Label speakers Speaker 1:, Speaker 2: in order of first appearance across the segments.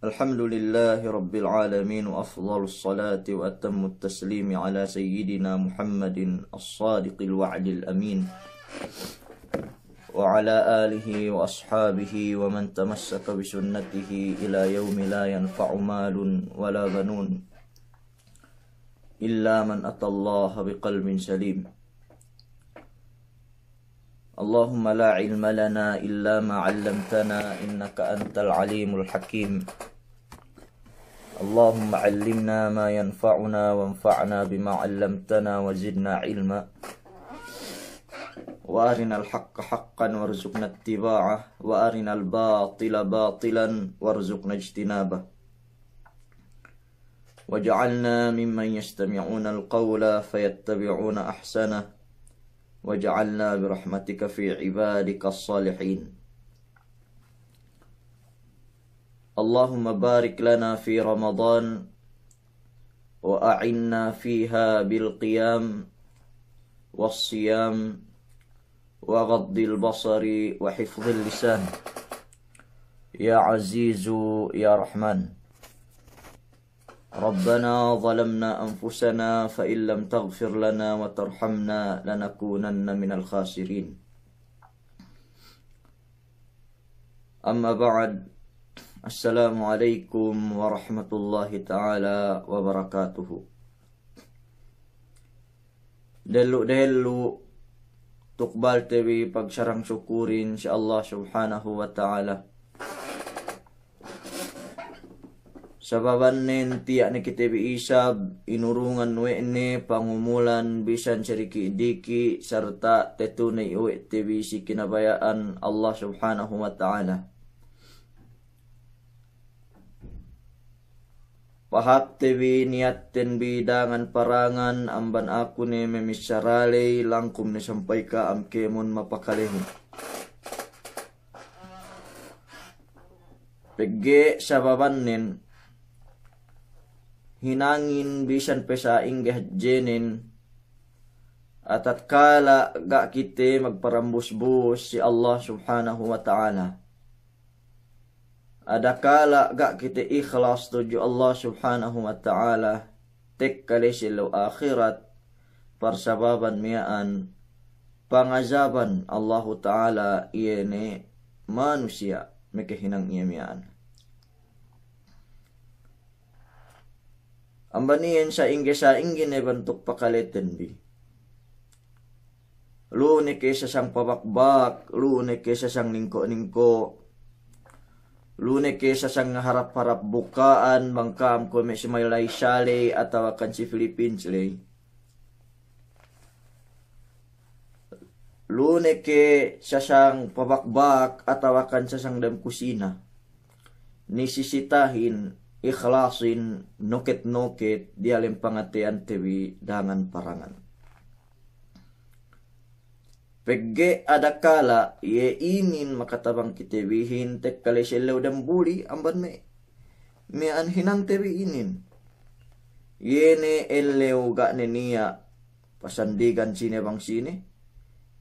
Speaker 1: الحمد لله رب العالمين وأفضل الصلاة وأتم التسليم على سيدنا محمد الصادق الوعد الأمين وعلى آله وأصحابه ومن تمسك بسنته إلى يوم لا ينفع مال ولا بنون إلا من أتى الله بقلب سليم اللهم لا علم لنا إلا ما علمتنا إنك أنت العليم الحكيم اللهم علمنا ما ينفعنا وانفعنا بما علمتنا وزدنا علما وارنا الحق حقا وارزقنا اتباعه وارنا الباطل باطلا وارزقنا اجتنابه وجعلنا ممن يستمعون القول فيتبعون احسنه واجعلنا برحمتك في عبادك الصالحين اللهم بارك لنا في رمضان وأعنا فيها بالقيام والصيام وغض البصر وحفظ اللسان يا عزيز يا رحمن ربنا ظلمنا أنفسنا فإن لم تغفر لنا وترحمنا لنكونن من الخاسرين أما بعد السلام عليكم ورحمة الله تعالى وبركاته دلو دلو تقبل تبي بقشرم شكورين شاء الله سبحانه وتعالى Sababan tiak ni kita biisab inurungan ni pangumulan bisan ceriki diki serta we tibi si kinabayaan Allah subhanahu wa ta'ala. Pahat tebi niat ten bidangan parangan amban aku ne memisarale langkum ne sampai ka amkemon mapakalehu. Pegge sababan nen hinangin bisan pesa inggih jenin at gak ga kita magparambus-bus si Allah subhanahu wa ta'ala ada kala ga kita ikhlas tuju Allah subhanahu wa ta'ala tekkali silo akhirat persababan mian pangazaban Allah ta'ala iyene manusia mekehinang iya mian. Ambanien sa ingge sa ingin ebantok pakaleten bi. Lune kesa sang pabakbak, lune sa sang ningko-ningko, lune sa sang harap-harap bukaan, mangkam ko may si Maylay Shale at tawakan si Philippines lay. Lune ke sa sang pabakbak at tawakan sa sang dam kusina. Nisisitahin ikhlasin nukit-nukit di alim pangatian tewi dangan parangan. Pegge adakala ye ingin makatabang kitewi hintek kali selaw dan buli amban me. Me anhinang hinang tewi inin. Yene elew ga nenia pasandigan sine bang sine.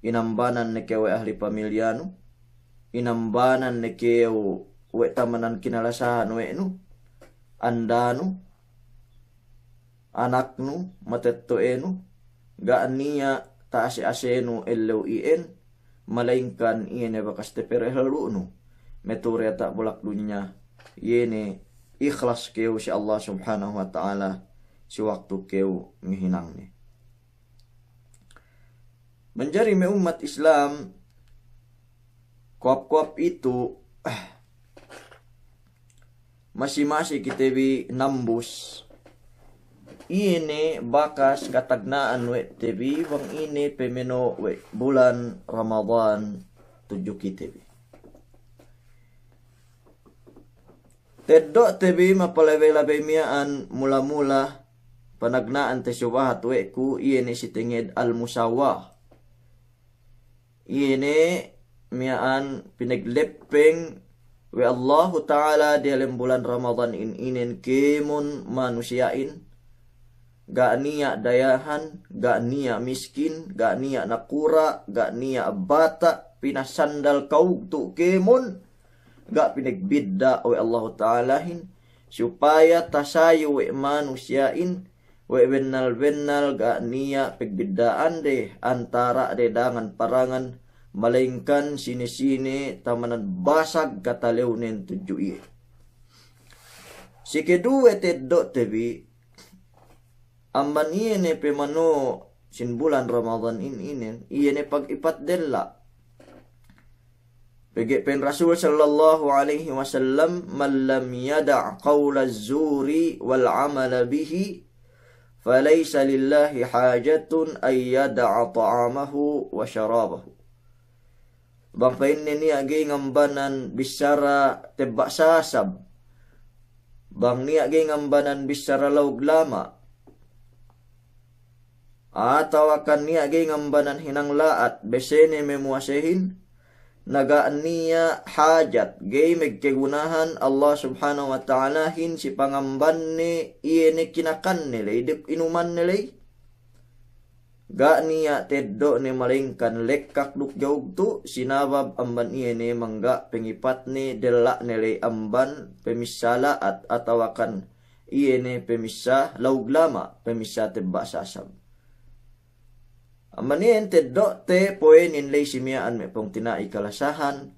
Speaker 1: Inambanan ne kewe ahli pamilyano. Inambanan ne kewe we tamanan kinalasahan we nu. No? andanu anaknu matettoenu nia taase asenu ellew ien malainkan ya ya iene bakaste nu, meture ta bolak dunya yene ikhlas keu si Allah subhanahu wa ta'ala si waktu keu ngihinang ni. menjari me umat Islam, kuap-kuap itu, eh, masih-masih kita bi nambus ini bakas katagnaan wek tebi bang ini pemeno we bulan ramadhan tujuh kita bi Tedok tebi mapalebe-labe miaan mula-mula panagnaan te syubahat we ku ini si tingid al-musawah. Ini miaan pinaglepeng Wa Allah Ta'ala di dalam bulan Ramadan in inin kimun manusiain. Gak niat dayahan, gak niat miskin, gak niat nakura, gak niat bata, Pina sandal kau tu kimun. Gak pinik bidda wa Allah Ta'ala hin. Supaya tasayu wa manusiain. Wa benal benal gak niat pegbiddaan deh antara dedangan parangan melainkan sini-sini tamanan basag katalewnen tujuh i. Si kedua tedok tebi, amman iye ne pemano sin bulan Ramadan ini inen, iye ne ipat della. Bagi pen Rasul sallallahu alaihi wasallam malam yada' qawla zuri wal amala bihi فليس لله حاجة أن يدع طعامه وشرابه Bapa ini ni agi ngambanan bisara tebak sasab. Bang ni agi ngambanan bisara laug lama. Atau akan ni agi ngambanan hinang laat besene memuasehin. naga niya hajat gay megkegunahan Allah subhanahu wa ta'ala hin si pangamban ni iye ni kinakan Dip Inuman nilai. Gak niya teddo ni malingkan lekak duk jauh tu sinabab amban iye ni mangga pengipat ni delak nilai amban pemisala at atawakan iye ni pemisah lau lama pemisah tebak sasam. Amban iye teddo te poin simia simiaan me pong tinai kalasahan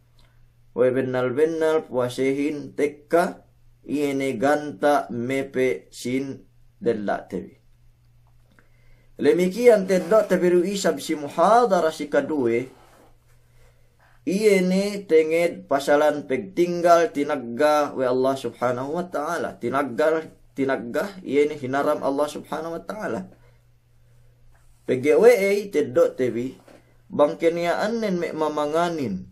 Speaker 1: webenal-benal puasehin teka iye ni ganta mepe sin delak tebi. Lemikian tidak terbiru isab si muhadara si kadue. Iye ni tenged pasalan tinggal tinagga we Allah subhanahu wa ta'ala. tinaga tinagga iye ni hinaram Allah subhanahu wa ta'ala. ei tidak tebi Bangkenia anen mek mamanganin.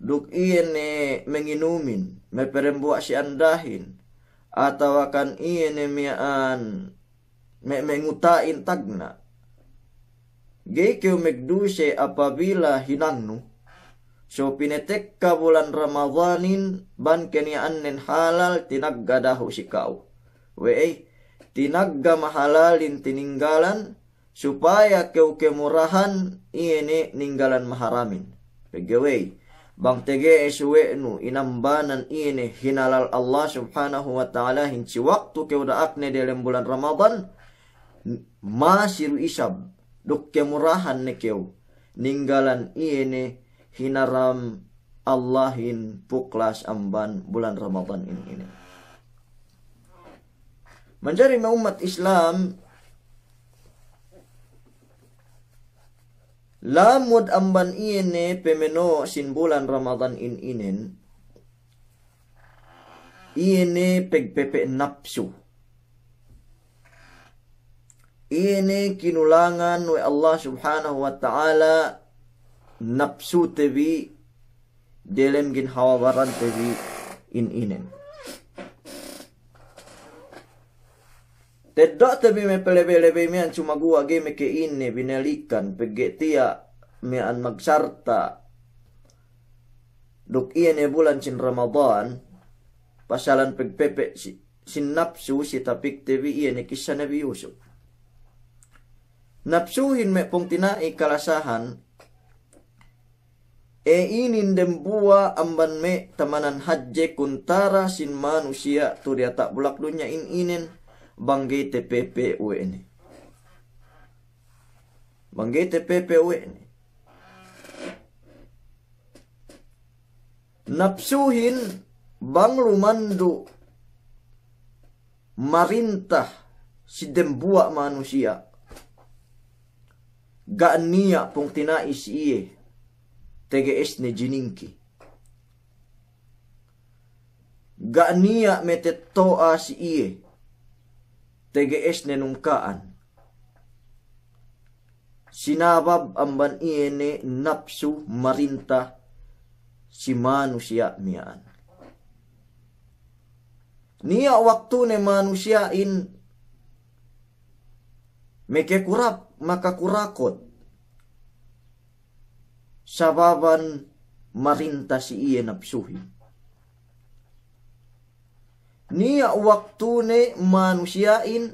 Speaker 1: Duk iye ni menginumin, meperembuak si andahin. Atau akan iye ni an me mengutain tagna. Gekyo megduse apabila hinannu. So pinetek ka bulan Ramadhanin ban annen halal tinaggadahu sikau. Wei tinagga mahalalin tininggalan supaya keu kemurahan ini ninggalan maharamin. Pegawai bang tege nu inambanan ini hinalal Allah subhanahu wa ta'ala hinci waktu keu daakne dalam bulan Ramadan masir isab dok kemurahan nekeu ninggalan iene hinaram Allahin puklas amban bulan Ramadan ini. ini. Menjadi umat Islam Lamud amban ini pemeno sin bulan Ramadan in inen. Ini pegpepe napsu ini kinulangan we Allah subhanahu wa ta'ala nafsu tebi delem gin hawaran tebi in inen Tidak tebi me pelebe-lebe mian cuma gua ge me ke ini binalikan pegetia mian magsarta duk iene iya bulan cin Ramadan pasalan pegpepe si, sin nafsu si tapik tebi iene iya kisah Nabi Yusuf napsuhin me pong tinai kalasahan e inin dembua amban me tamanan hajje kuntara sin manusia tu dia tak bulak dunia in inin bangge TPP UN bangge TPP UN napsuhin bang lumandu marintah si dembua manusia gaan niya pong tinais iye, tegees ni jininki. Gaan niya metetoa si iye, tegees ni nungkaan. Sinabab amban iye ni napsu marinta si manusia miyaan. Niya waktu ni in Meke kurap maka kurakot. Sababan marinta si iye napsuhi. Niya waktu ne manusiain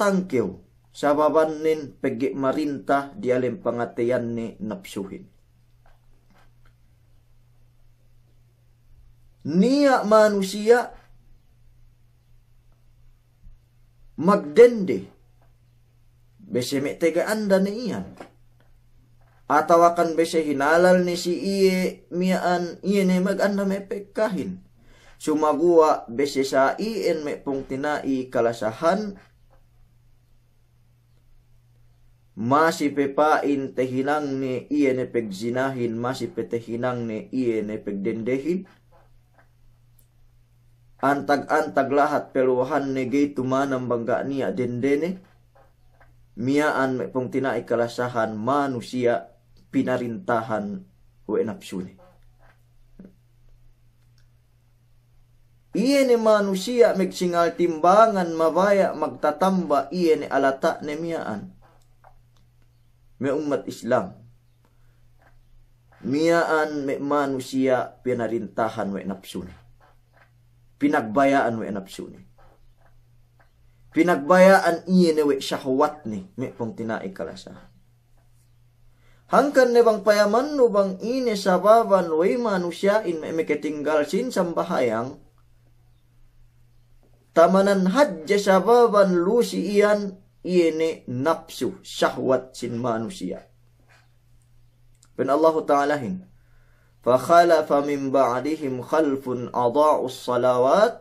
Speaker 1: tangkeu, sababan nin pegi marinta dialim pangatian ni napsuhin. Niya manusia magdende beseme tega anda ne iyan atau akan bese hinalal ni si iye mian iye ne mag anda mepekahin, pekahin sumagua bese sa ien me tinai kalasahan masih pepain tehinang ni iye ne pegzinahin masih petehinang ni iye ne pegdendehin antag-antag lahat peluhan negay tumanang bangga niya dendene miaan may pungtina kalasahan manusia pinarintahan huwe napsuni. Iye ni manusia magsingal timbangan mabaya magtatamba iye ni alata ni miaan. May umat Islam. Miaan may manusia pinarintahan huwe napsuni. pinagbayaan we anapsyon ni. Pinagbayaan iye ni we siya huwat ni, may pong tinaik kalasa. Hangkan ni bang payaman no bang ini sa baban we manusia in may ketinggal sin sambahayang, tamanan hadya sa baban lusi iyan ini napsu syahwat sin manusia. Ben Allah Ta'ala hin. فخلف من بعدهم خلف أضاعوا الصلوات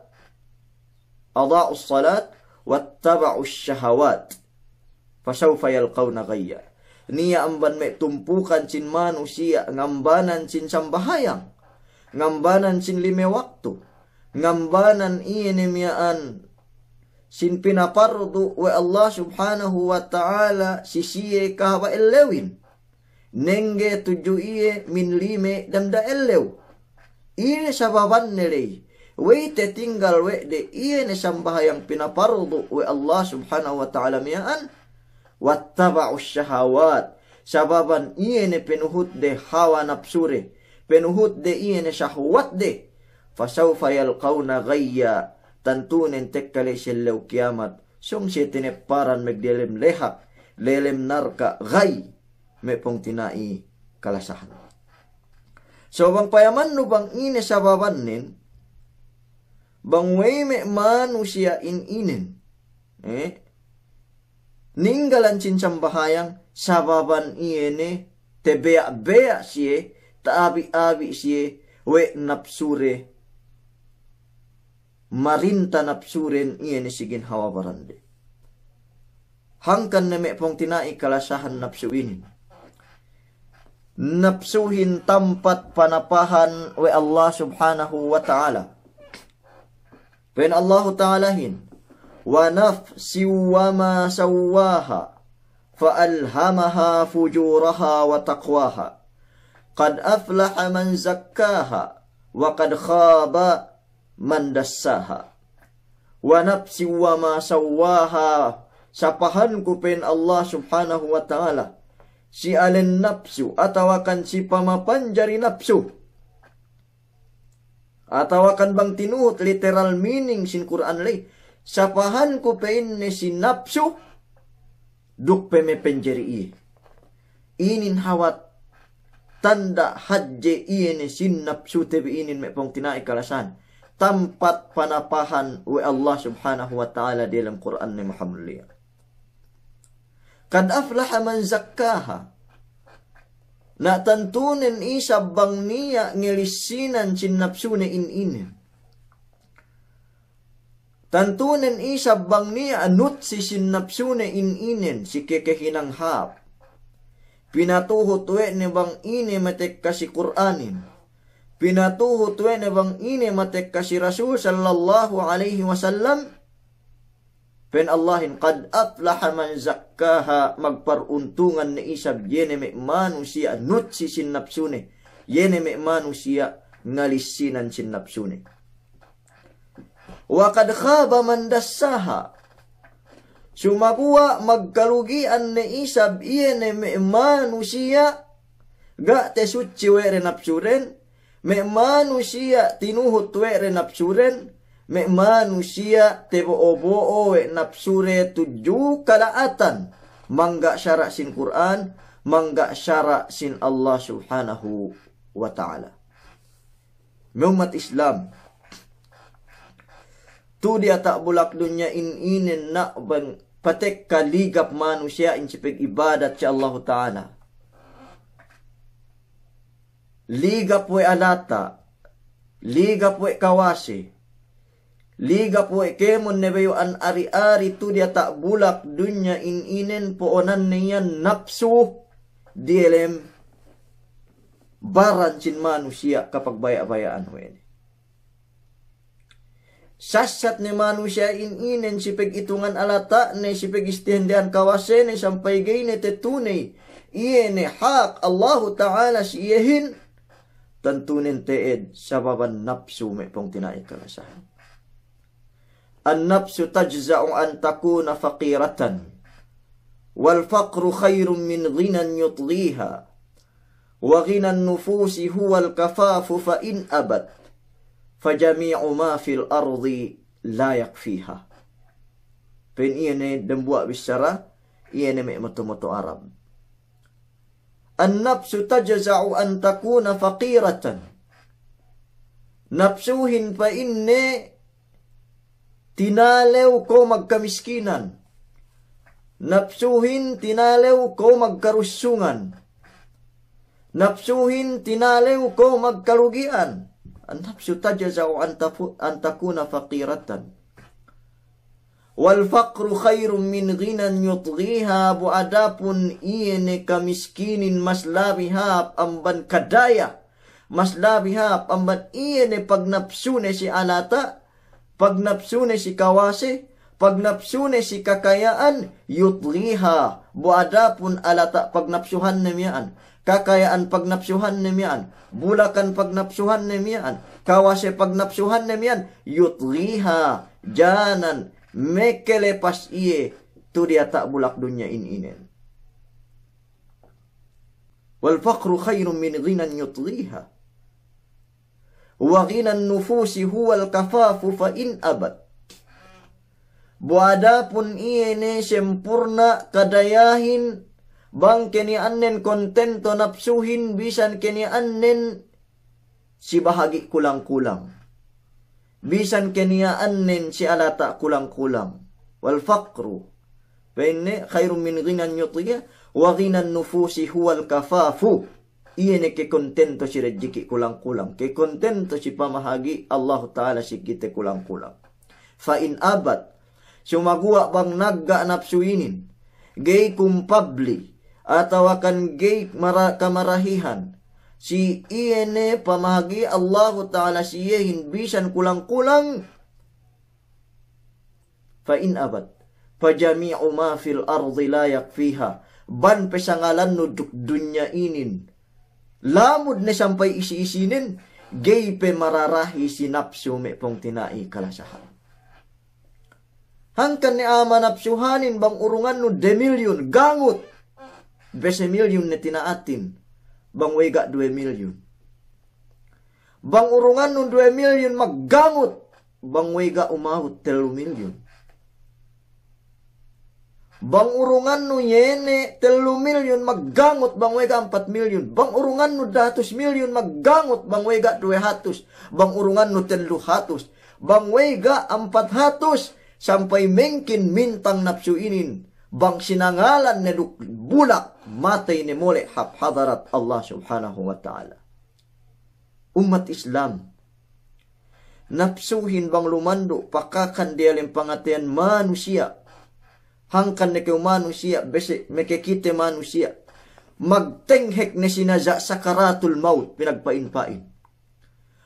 Speaker 1: أضاعوا الصلاة واتبعوا الشهوات فسوف يلقون غيا Nia amban me tumpukan cin manusia ngambanan cin sambahayang ngambanan cin lime waktu ngambanan ini miaan sin pinapardu wa Allah subhanahu wa ta'ala sisiye kahwa illawin nenge tuju iye min lime damda ellew ine sababan nerei te tinggal we de iye ne sambah yang pina pardu we Allah subhanahu wa ta'ala mian wattaba'u syahawat sababan ne penuhut de hawa nafsure penuhut de iye ne syahwat de fasawfa yalqawna gaya. tantunen tekkale shellew kiamat sum setine paran megdelem lehak lelem narka ghayya me pong tinai kalasahan. So bang payaman no bang ine sa babanin, bang way me manu siya ininen, eh, ninggalan cincambahayang sa baban iene, tebea-bea siye, taabi-abi siye, we napsure, marinta napsuren iene sigin hawabarande. Hangkan na me pong tinai kalasahan napsuinin. napsuhin tampat panapahan we Allah subhanahu wa ta'ala. Pen Allah ta'ala hin. Wa nafsi wa ma sawaha. فألهمها فجورها وتقواها قد أفلح من زكاها وقد خاب من دساها ونفس وما سواها sapahan ku pen Allah subhanahu wa ta'ala si alen napsu atau akan si pama panjari napsu atau akan bang tinuhut literal meaning sin Quran leh sapahan ku pein ne si napsu duk peme penjeri i inin hawat tanda haji ini sin napsu tebi inin mepong tinai kalasan tempat panapahan we Allah subhanahu wa ta'ala dalam Quran ni Muhammad Kad aflaha man zakkaha. Natantunin isa bang niya ngilisinan sinapsune ininin. Tantunin isa bang niya anut si sinapsune ininin si kekehinang hap pinatuhotwe ni bang ini matek kasi Quranin. pinatuhotwe we ni bang ini matek kasi Rasul sallallahu alaihi wasallam Pen Allahin qad aflaha man zakkaha magparuntungan ni isab yene me manusia nutsi sin Napsune yene me manusia ngalisinan sin Napsune wa kad khaba man Dasaha sumabuwa magkalugian ni isab yene me manusia ga te suci were nafsuren mi manusia tinuhut were nafsuren me manusia tebo obo we napsure tujuh kalaatan mangga syarat sin Quran mangga syarat sin Allah subhanahu wa ta'ala umat Islam tu dia tak bulak dunia in inen nak ben patek kaligap manusia in cipik ibadat ci Allah ta'ala ligap we alata ligap we kawasi Liga po ikemon nebeyo an ari-ari tu dia tak bulak dunya in inen po onan niya napsu DLM baran cin manusia kapag baya-bayaan ho ini. Sasat ni manusia in inen sipeg itungan alata ne sipeg istihendian kawasen ne sampai gay tetune tetunay iye ne hak Allahu Ta'ala siyehin tentunin teed sababan napsu me pong tinaikalasahan. النفس تجزع أن تكون فقيرة والفقر خير من غنى يطغيها وغنى النفوس هو الكفاف فإن أبت فجميع ما في الأرض لا يكفيها Pen iya ne dembua bicara iya ne mek moto-moto Arab. An-nafsu tajza'u an takuna faqiratan. Nafsuhin fa inni tinalew ko magkamiskinan. Napsuhin tinalew ko magkarusungan. Napsuhin tinalew ko magkarugian. Ang napsu tajazau an takuna fakiratan. Wal fakru khairun min ghinan yutghiha buadapun iyene kamiskinin mas labihap amban kadaya. Mas labihap amban iyene pagnapsune si alata pagnapsune si kawase, pagnapsune si kakayaan, yutliha, buadapun alata pagnapsuhan namiaan, kakayaan pagnapsuhan namiaan, bulakan pagnapsuhan namiaan, kawase pagnapsuhan namiaan, yutliha, janan, mekelepas iye, tu dia tak bulak dunya in inen. Wal faqru khairun min ghinan yutliha. Wa ghinan nufusi huwal kafafu fa in abad. Buadapun ini sempurna kadayahin bang keni annen konten to nafsuhin bisan keni annen si bahagi kulang-kulang. Bisan keni annen si alata kulang-kulang. Wal faqru. Fa khairun min ghinan yutiya wa ghinan nufusi huwal kafafu. Ia ne ke kontento si rezeki kulang-kulang ke kontento si pamahagi Allah taala si kita kulang-kulang fa in abad gua bang naga nafsu inin gay kumpabli atau akan gay mara kamarahihan si iene pamahagi Allah taala si yehin bisan kulang-kulang fa in abad fajami'u ma fil ardi layak fiha. ban pesangalan nuduk dunya inin Lamod na sampay isi-isinin, gay pe mararahi sinap sume pong tinai kalasahan. Hangkan ni ama napsyuhanin bang urungan no demilyon, gangot, besemilyon na tinaatin, bang wega 2 milyon. Bang urungan no 2 milyon maggangot, bang wega umawot 3 milyon. Bang urungan no yene, telo milyon maggangot bang wega ampat milyon. Bang urungan no datos milyon maggangot bang wega due hatos. Bang urungan no telo hatos. Bang wega ampat hatos. Sampay mengkin mintang napsuinin. Bang sinangalan ni bulak matay ni muli hapadarat Allah subhanahu wa ta'ala. Umat Islam, napsuhin bang lumando pakakan dia pangatian manusia hankan neke umanu siya bese mekekite manusia, siya magtenghek ni sinaja sa karatul maut pinagpainpain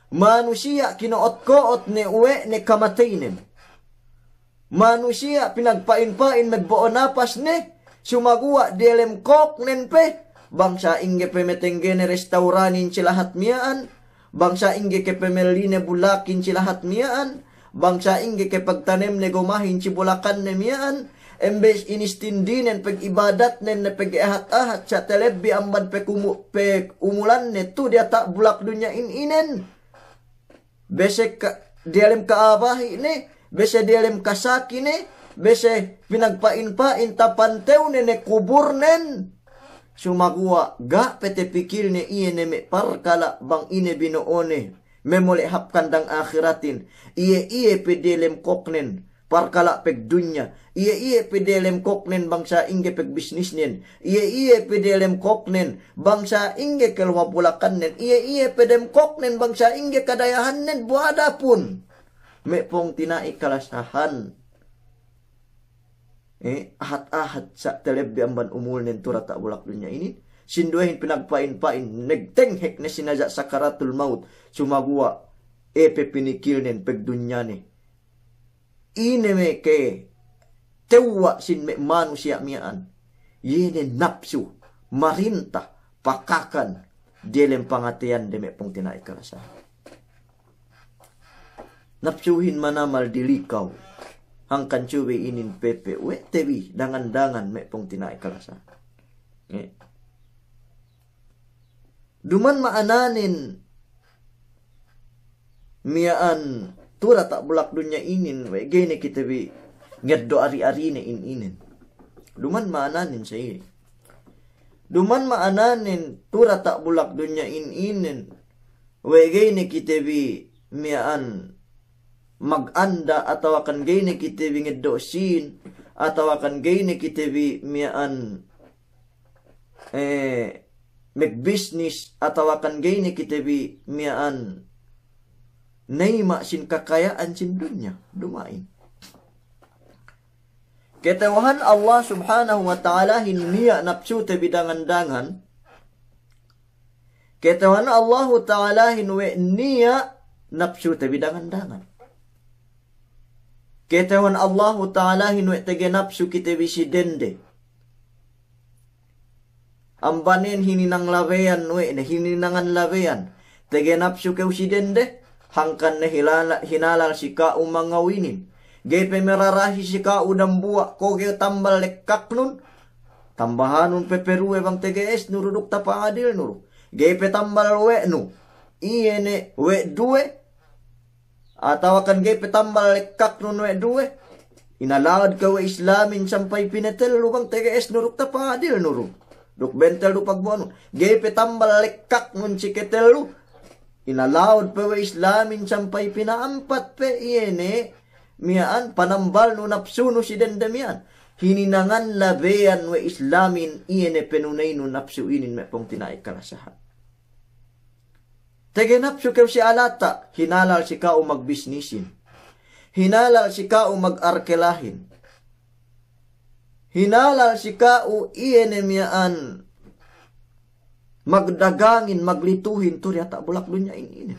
Speaker 1: Manusia, siya kinoot-koot ne uwe ni kamataynem manu pinagpainpain nagbuo napas ne, sumagua dilem kok nenpe bangsa ingge pemetengge ni restauranin sila hatmiaan bangsa ingge kepemeline bulakin sila hatmiaan bangsa ingge kepagtanem ne gumahin si bulakan ni miaan embes inistindinen peg ibadat nen ne peg ehat ahat cha telebi amban peg umu peg umulan ne tu dia tak bulak dunia in inen besek ka, dialem ka abah ini, bese dialem ka saki ne bese pinagpain pa tapan teu ne ne kubur nen sumagua ga pete pikir ne iye ne me parkala bang ine binoone memole kandang akhiratin iye iye pedelem koknen parkala peg dunya. Iya iya pedelem koknen bangsa ingge peg bisnis nen. Iya iya pedelem koknen bangsa ingge keluapulakan nen. Iya iya pedem koknen bangsa ingge kadayahan nen buada pun. Me pong tinai kalasahan. Eh, ahat-ahat sa telebi amban umul nen turata bulak dunya ini. Sinduhin pinagpain-pain. Nagtenghek na nesinaja sakaratul maut. Sumagua. Epe eh, pinikil nen peg dunya nih ine me ke tewa sin me manusia mian yene nafsu marinta pakakan dilem pangatian deme pong tinai karasa mana mal dilikau hangkan kancuwe inin pepe we tebi dangan-dangan me pong tinai karasa duman maananin mian tura tak belak dunia inin we gene kita bi ngeddo ari-ari ini in inin duman mana sa ini duman nih tura tak bulak dunia in inin we gene kita bi mian maganda atau akan gene kita bi ngeddo sin atau akan gene kita bi mian eh make business atau akan gene kita bi mian Naima sin kakayaan sin dunia. Dumain. Ketawahan Allah subhanahu wa ta'ala hinmiya napsu tebidangan-dangan. Ketawahan Allah ta'ala we niya napsu tebidangan-dangan. Ketewahan Allah ta'ala hinwe tege napsu kita bisi dende. Ambanin hininang lavean we, hininangan lavean Tege napsu ke usi dende hangkan na hilala, hinalang si ka umangawinin. Gepe merarahi si ka udang koge tambal lekak nun. Tambahanun peperu ebang TGS nuruduk tapa adil nuru. Gepe tambal we nu. Iene we due. Atau akan gepe tambal lekak nun we due. Inalawad ka we islamin sampai pinetel lubang TGS nuruk tapa adil nuru. Duk bentel du pagbuan. Gepe tambal lekak nun si Inalaod pa wa islamin sampay pinaampat pe iene. Eh. Miaan panambal no napsuno si dendamian. Hininangan labean we islamin iene eh, penunay no napsuinin me pong tinaik kalasahan. Tegenap siya si alata, hinalal si ka o magbisnisin. Hinalal si ka magarkelahin, Hinalal si ka o ienemiaan magdagangin, maglituhin to riya tak bulak dunya ini.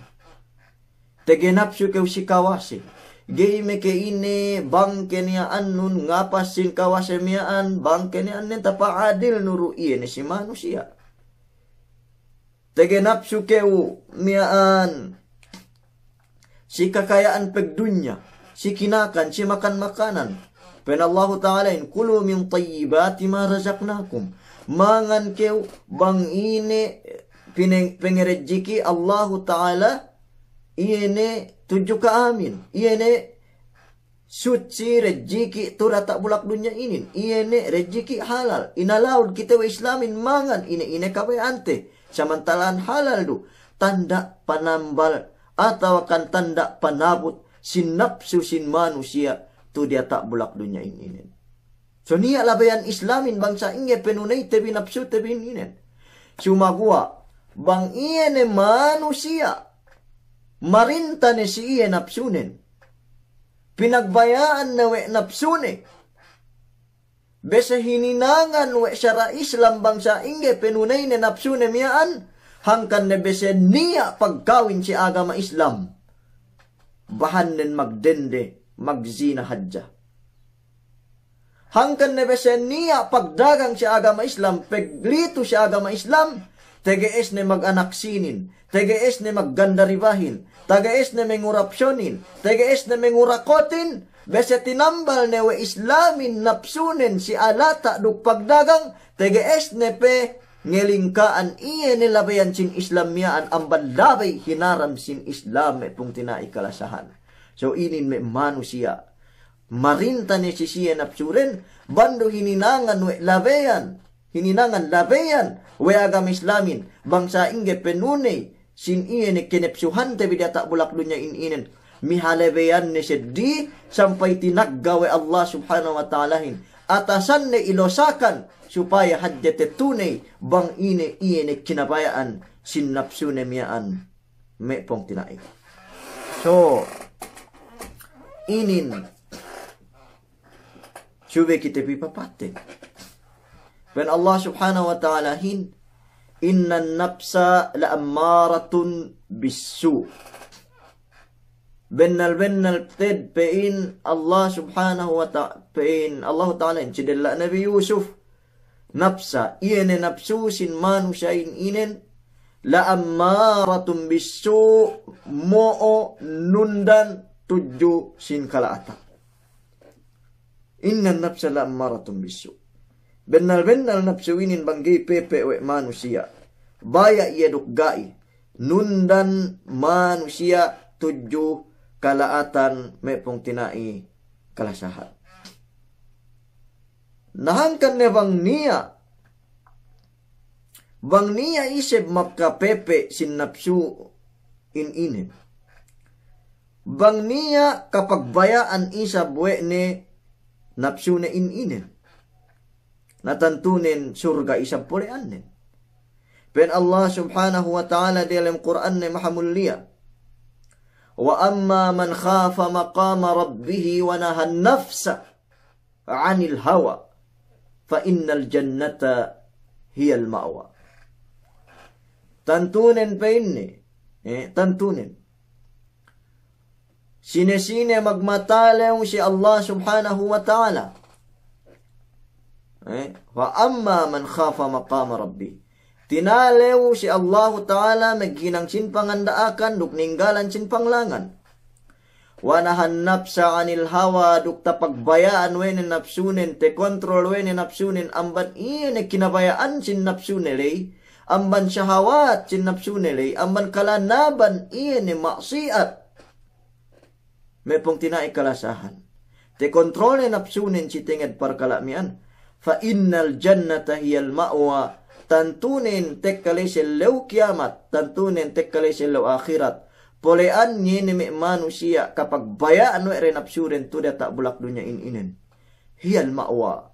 Speaker 1: Tege kayo si kawasi. Geime ke ini bangke niya anun, ngapasin kawasemiaan bangke niya annen tapa adil nuru ni si manusia. Tege nafsu ke u miaan si kekayaan dunya, si kinakan, si makan makanan. Pen Allah Ta'ala in kulu min tayyibati ma razaqnakum mangan keu bang ini pengerejeki Allah Ta'ala ini tujuh ke amin ini suci rejiki tu rata bulak dunia ini ini rejiki halal ina laud kita wa islamin mangan ini ini kawe ante samantalan halal du tanda panambal atau akan tanda panabut sin nafsu sin manusia tu dia tak bulak dunia ini, ini. Sonia labayan islamin bangsa inge penunay tebin apsu tebin inen. Sumagua bang iene manusia marinta ni si iye napsunen. Pinagbayaan na we napsune. Besa hininangan we syara Islam bangsa inge penunay ni napsune miyaan hangkan ne besa niya pagkawin si agama Islam. Bahan nin magdende magzina hadja hangkan na besen niya pagdagang siya agama Islam, peglito siya agama Islam, tegees ni mag-anak sinin, tegees ni maggandaribahin, tegees ni mengurapsyonin, tegees ni mengurakotin, Bese tinambal ne we islamin napsunen si alata duk pagdagang tegees ni pe ngelingkaan iye labayan sin islamiyaan ang badlabay hinaram sin islam e pong tinaikalasahan. So inin me manusia, marinta ni na psuren, bando hininangan we labeyan, hininangan labean, we agam islamin, bangsa inge penune, sin iyan ni kinepsuhan te bidata bulak lunya ininen, mihalebean ni seddi, sampai tinaggawe Allah subhanahu wa ta'ala hin, atasan ni ilosakan, supaya hadyate tunay, bang ine iyan ni kinabayaan, sinapsu ni miyaan, me pong tinaik. So, inin kita pipa patti. Dan Allah subhanahu wa ta'ala hin. Inna nafsa la ammaratun bisu. Bennal bennal ted pein Allah subhanahu wa ta'ala pein Allah ta'ala in cidella Nabi Yusuf. Nafsa iene manusia in inen la ammaratun bisu mo'o nundan tujuh sin kala Inna nafsa la ammaratun bisu. benal benal nafsu inin pepe we manusia. Baya ia dukgai. Nundan manusia tujuh kalaatan mepong tinai kalasahat. Nahangkan ne bang niya. Bang niya isep mapka pepe sin nafsu in inin. Bang niya kapagbayaan isa buwe ne napsune in inen natantunen surga isap pore annen Pen Allah subhanahu wa ta'ala di dalam Quran ni mahamulia Wa amma man khafa maqama rabbih wa nahan nafsa anil hawa fa innal jannata hiya al ma'wa. tantunen pe inni. Eh, tantunen sinesine magmatalang si Allah subhanahu wa ta'ala. Eh, wa amma man khafa maqama rabbi. Tinalew si Allah Ta'ala nagginang sinpangandaakan duk ninggalan sinpanglangan. Wa nahannap sa anil hawa duk tapagbayaan wen napsunen te kontrol wen napsunen amban iyan kinabayaan sin napsunelay amban syahawat sin napsunelay amban kalanaban iyan maksiat mepong tina ikalasahan. Te kontrole napsunin si tinged parkalamian. Fa innal jannata hiyal ma'wa tantunin tekkalisel lew kiamat, tantunin tekkalisel lew akhirat. Polean ngini mi manusia kapag bayaan we renapsurin to tak bulak dunya ininen. Hiyal ma'wa.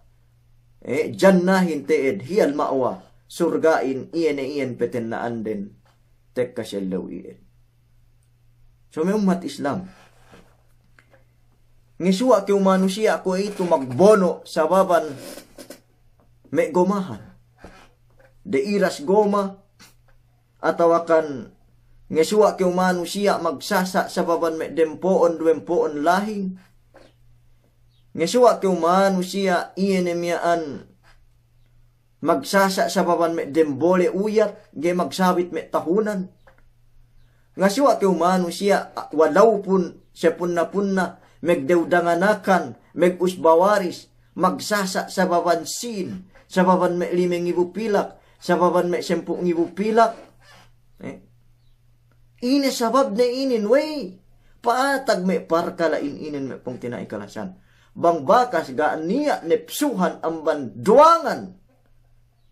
Speaker 1: Eh, jannahin teed, hiyal ma'wa. Surgain, iyan e iyan peten na anden. Tekka siya law iyan. So may umat Islam. Ngisuwa ti umano siya ko ito magbono sa baban may gomahan. De iras goma atawakan ngisuwa ti umano siya magsasa sa baban may dempoon duempoon lahing. Ngisuwa ti umano siya ienemiaan magsasa sa baban may dembole uyat ge magsabit may tahunan. Ngasuwa ti umano siya walaw pun sepunna punna megdewdanganakan, magusbawaris, magsasa sa babansin, sin, sa baban me limeng ibu pilak, sa baban me sempung ibu pilak. Eh? Ini sabab na inin, wey. Paatag me parkala inin me pong tinaikalasan. Bang bakas gaan niya nepsuhan amban duangan.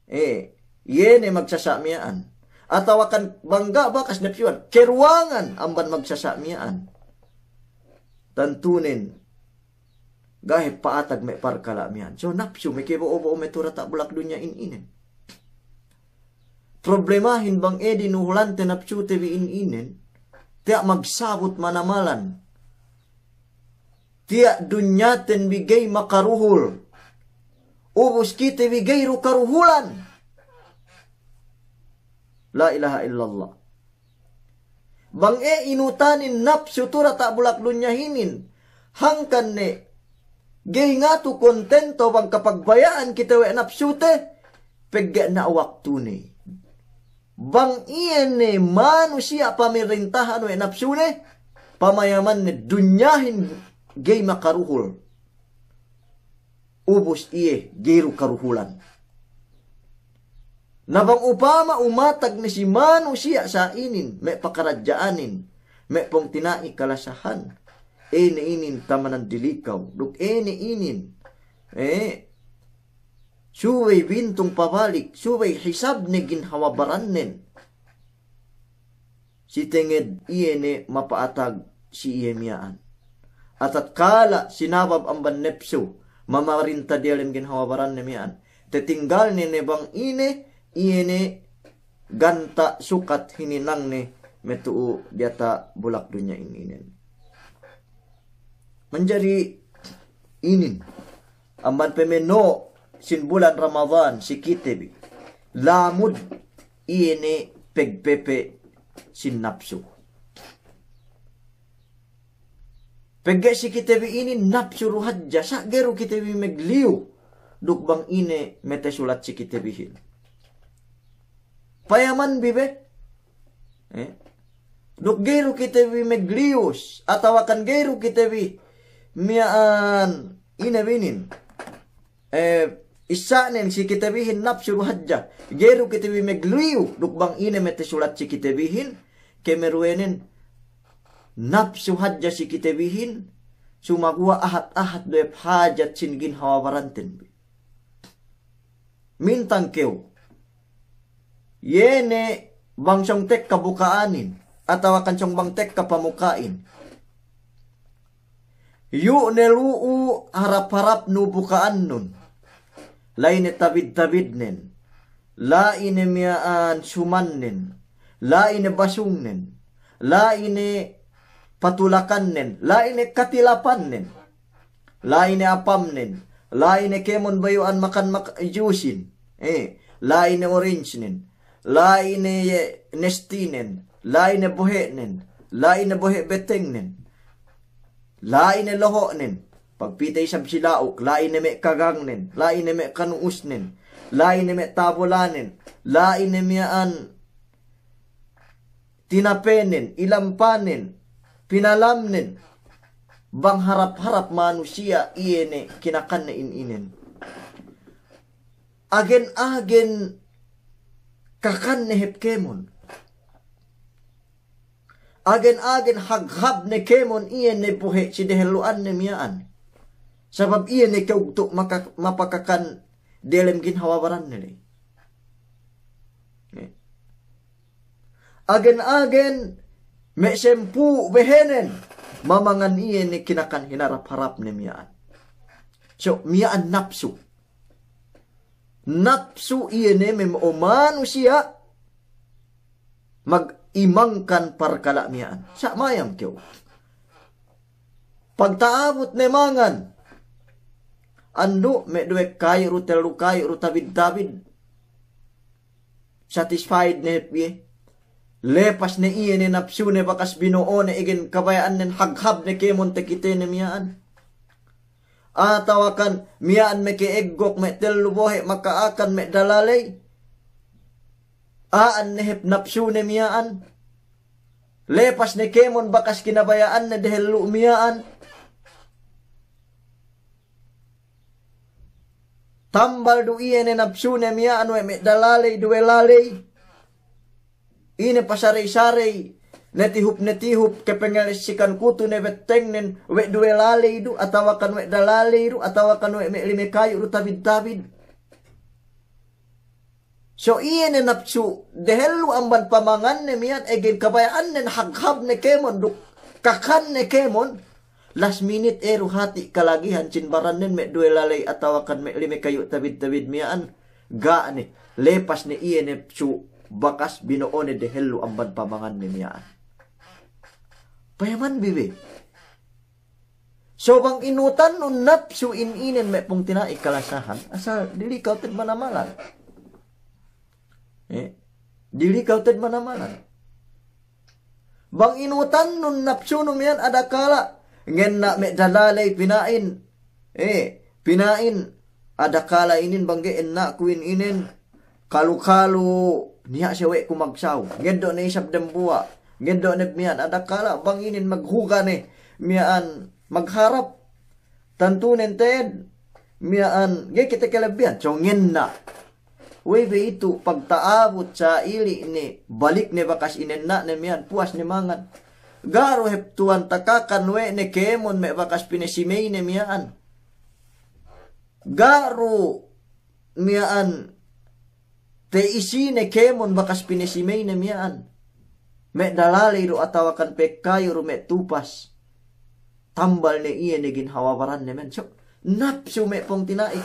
Speaker 1: Eh, yene magsasamiaan. Atawakan bangga bakas nepsuhan, keruangan amban magsasamiaan tantunin gahe paatag me parkala mian so napsu me kebo obo me tak bulak dunya in inen problemahin bang edi nuhulan te napsu te bi in inen tiak magsabot manamalan tiak dunya ten bigay makaruhul ubus kita bigay rukaruhulan la ilaha illallah bang Bang'e inutanin nap sutura tak bulak lunyahinin. Hangkan ne. Gay nga to kontento bang kapagbayaan kita we nap sute. Pegga na waktu ni. Bang iyan ne manusia pamirintahan we nap ne, Pamayaman ne dunyahin gay makaruhul. Ubus iye geru karuhulan. Nabang upama umatag ni si manu siya sa inin, may pakaradyaanin, may pong tinai kalasahan. Ene inin tamanan dilikaw, luk ene inin. Eh, suway bintong pabalik, suway hisab ni ginhawabaranin. Si tinged iene eh, mapaatag si iyemyaan. At at kala sinabab ang banepso, mamarinta dialim ginhawabaran ni miyan. Tetinggal ni nebang ine, ini ganta sukat hininang ni metu diata bulak dunia ini ini menjadi ini amban pemeno sin bulan Ramadan si bi lamud ini pegpepe sin napsu Pegge si bi ini napsu ruhat jasa geru bi megliu duk bang ini mete sulat si bihin Payaman bibe. Eh? Nuk gero kita bi meglius. Atau akan gayro kita bi miaan inabinin. Eh, nen si kitabihin nafsul hajja. Geru kita bi megliu. Duk bang ina mete sulat si bihin Kemeruenin napsu hajja si kita kitabihin. gua ahat-ahat doep hajat hawa hawabarantin. Mintang keu. Yene bang tek kabukaanin at kancong siyong bang tek kapamukain. Yu neluu harap-harap bukaan nun. Lain tabid-tabid nen. Lain Miaan suman nen. Lain basung nen. Lain patulakan nen. Lain katilapan nen. Lain apam nen. Lain kemon bayuan makan mak jusin. Eh, lain orange nen. laine nestinen, laine buhenen, laine buhe betengnen, laine lohonen, pagpitay sab silaok, laine me kagangnen, laine me kanuusnen, laine me tabulanen, laine miaan tinapenen, ilampanen, pinalamnen, bang harap-harap manusia iene kinakan na ininen. Agen-agen kakan ne kemon. Agen-agen haghab ne kemon iye ne buhe cideheluan ne miaan. Sebab iye ne ke untuk mapakakan delem gin hawabaran ne. Agen-agen me sempu behenen mamangan iye ne kinakan hinarap harap ne miaan. So miaan nafsu. Napsu iyene mem oman usia Mag-imangkan parkalamian. Sa mayam kyo. Pagtaabot ne mangan. Ando me duwe rutelu kayo rutabid-tabid. Satisfied ne pye. Lepas ne iye ne napsu ne bakas binoo ne igin kabayaan ne haghab ne kemon tekite ne miyaan atawakan mian me ke eggok me tellubohe maka akan me dalalay aan nehep napsu ne miaan lepas ne kemon bakas kinabayaan ne dehelu miaan tambal du iye ne napsu ne miaan we me dalalay duwe lalay ine pasarey-sarey netihup netihup kepengalisikan kutu nebet nen we dua lale idu atau kan we dalale idu atau kan we lime kayu idu tabid tabid so iye ne napsu dehelu amban pamangan ne miat egen kabayan nen hakhab ne kemon duk kakan ne kemon last minute eru hati kalagihan cinbaran ne me dua lale atau kan me lime kayu tabid tabid mian ga ne lepas ne iye ne bakas bakas binoone dehelu amban pamangan ne mian Payaman bibi. So bang inutan nun napsu ininen me pong tina ikalasahan. asal dili kau ted manamalan. Eh, dili kau ted manamalan. Bang inutan nun napsu num ada kala ngen na me dalalay pinain. Eh, pinain ada kala inin bangge nak kuin inen kalu-kalu sewek sewe Ngen do ne isap dembuak. Ngendo ni miyan adakala banginin maghuga ni miyan magharap tantunin ted miyan ge kita kalabian chongin na Wewe itu pagtaabot sa ili ni balik ni bakas inen na ni miyan puas ni mangan. Garo heptuan takakan we ni kemon me bakas pinisimay ni miyan. Garo miyan te isi ni kemon bakas pinisimay ni miyan. Mek dalale iru atawakan pekka iru mek tupas. Tambal ne iya negin hawawaran ne men. Cok. Napsu mek pong tinai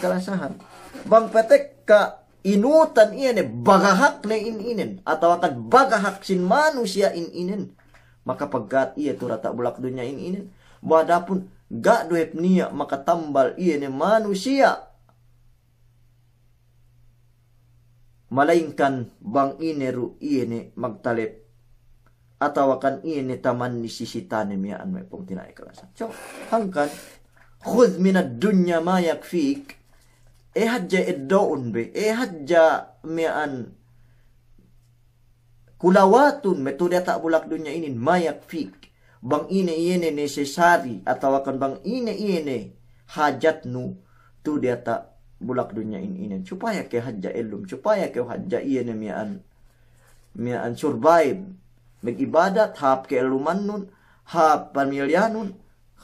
Speaker 1: Bang petek ka inutan iya ne bagahak ne in inen. Atawakan bagahak sin manusia in inen. Maka pegat iya tu rata bulak dunia in inen. Wadapun gak duhep nia maka tambal iya ne manusia. Malainkan bang ineru iya ne magtalep atawakan ini taman ni tanem ya an pong tinaikalasan. So, hangkan, khudh minad dunya ma yakfik, eh hadja iddoon be, eh mi an kulawatun metode tak bulak dunya ini ma yakfik. Bang ini ini necessary atau bang ini ini hajat nu tu dia tak bulak dunia ini ini. Supaya ke hajja elum supaya ke hajja ini mian mian survive mengibadat hab keilmannun hab pamilianun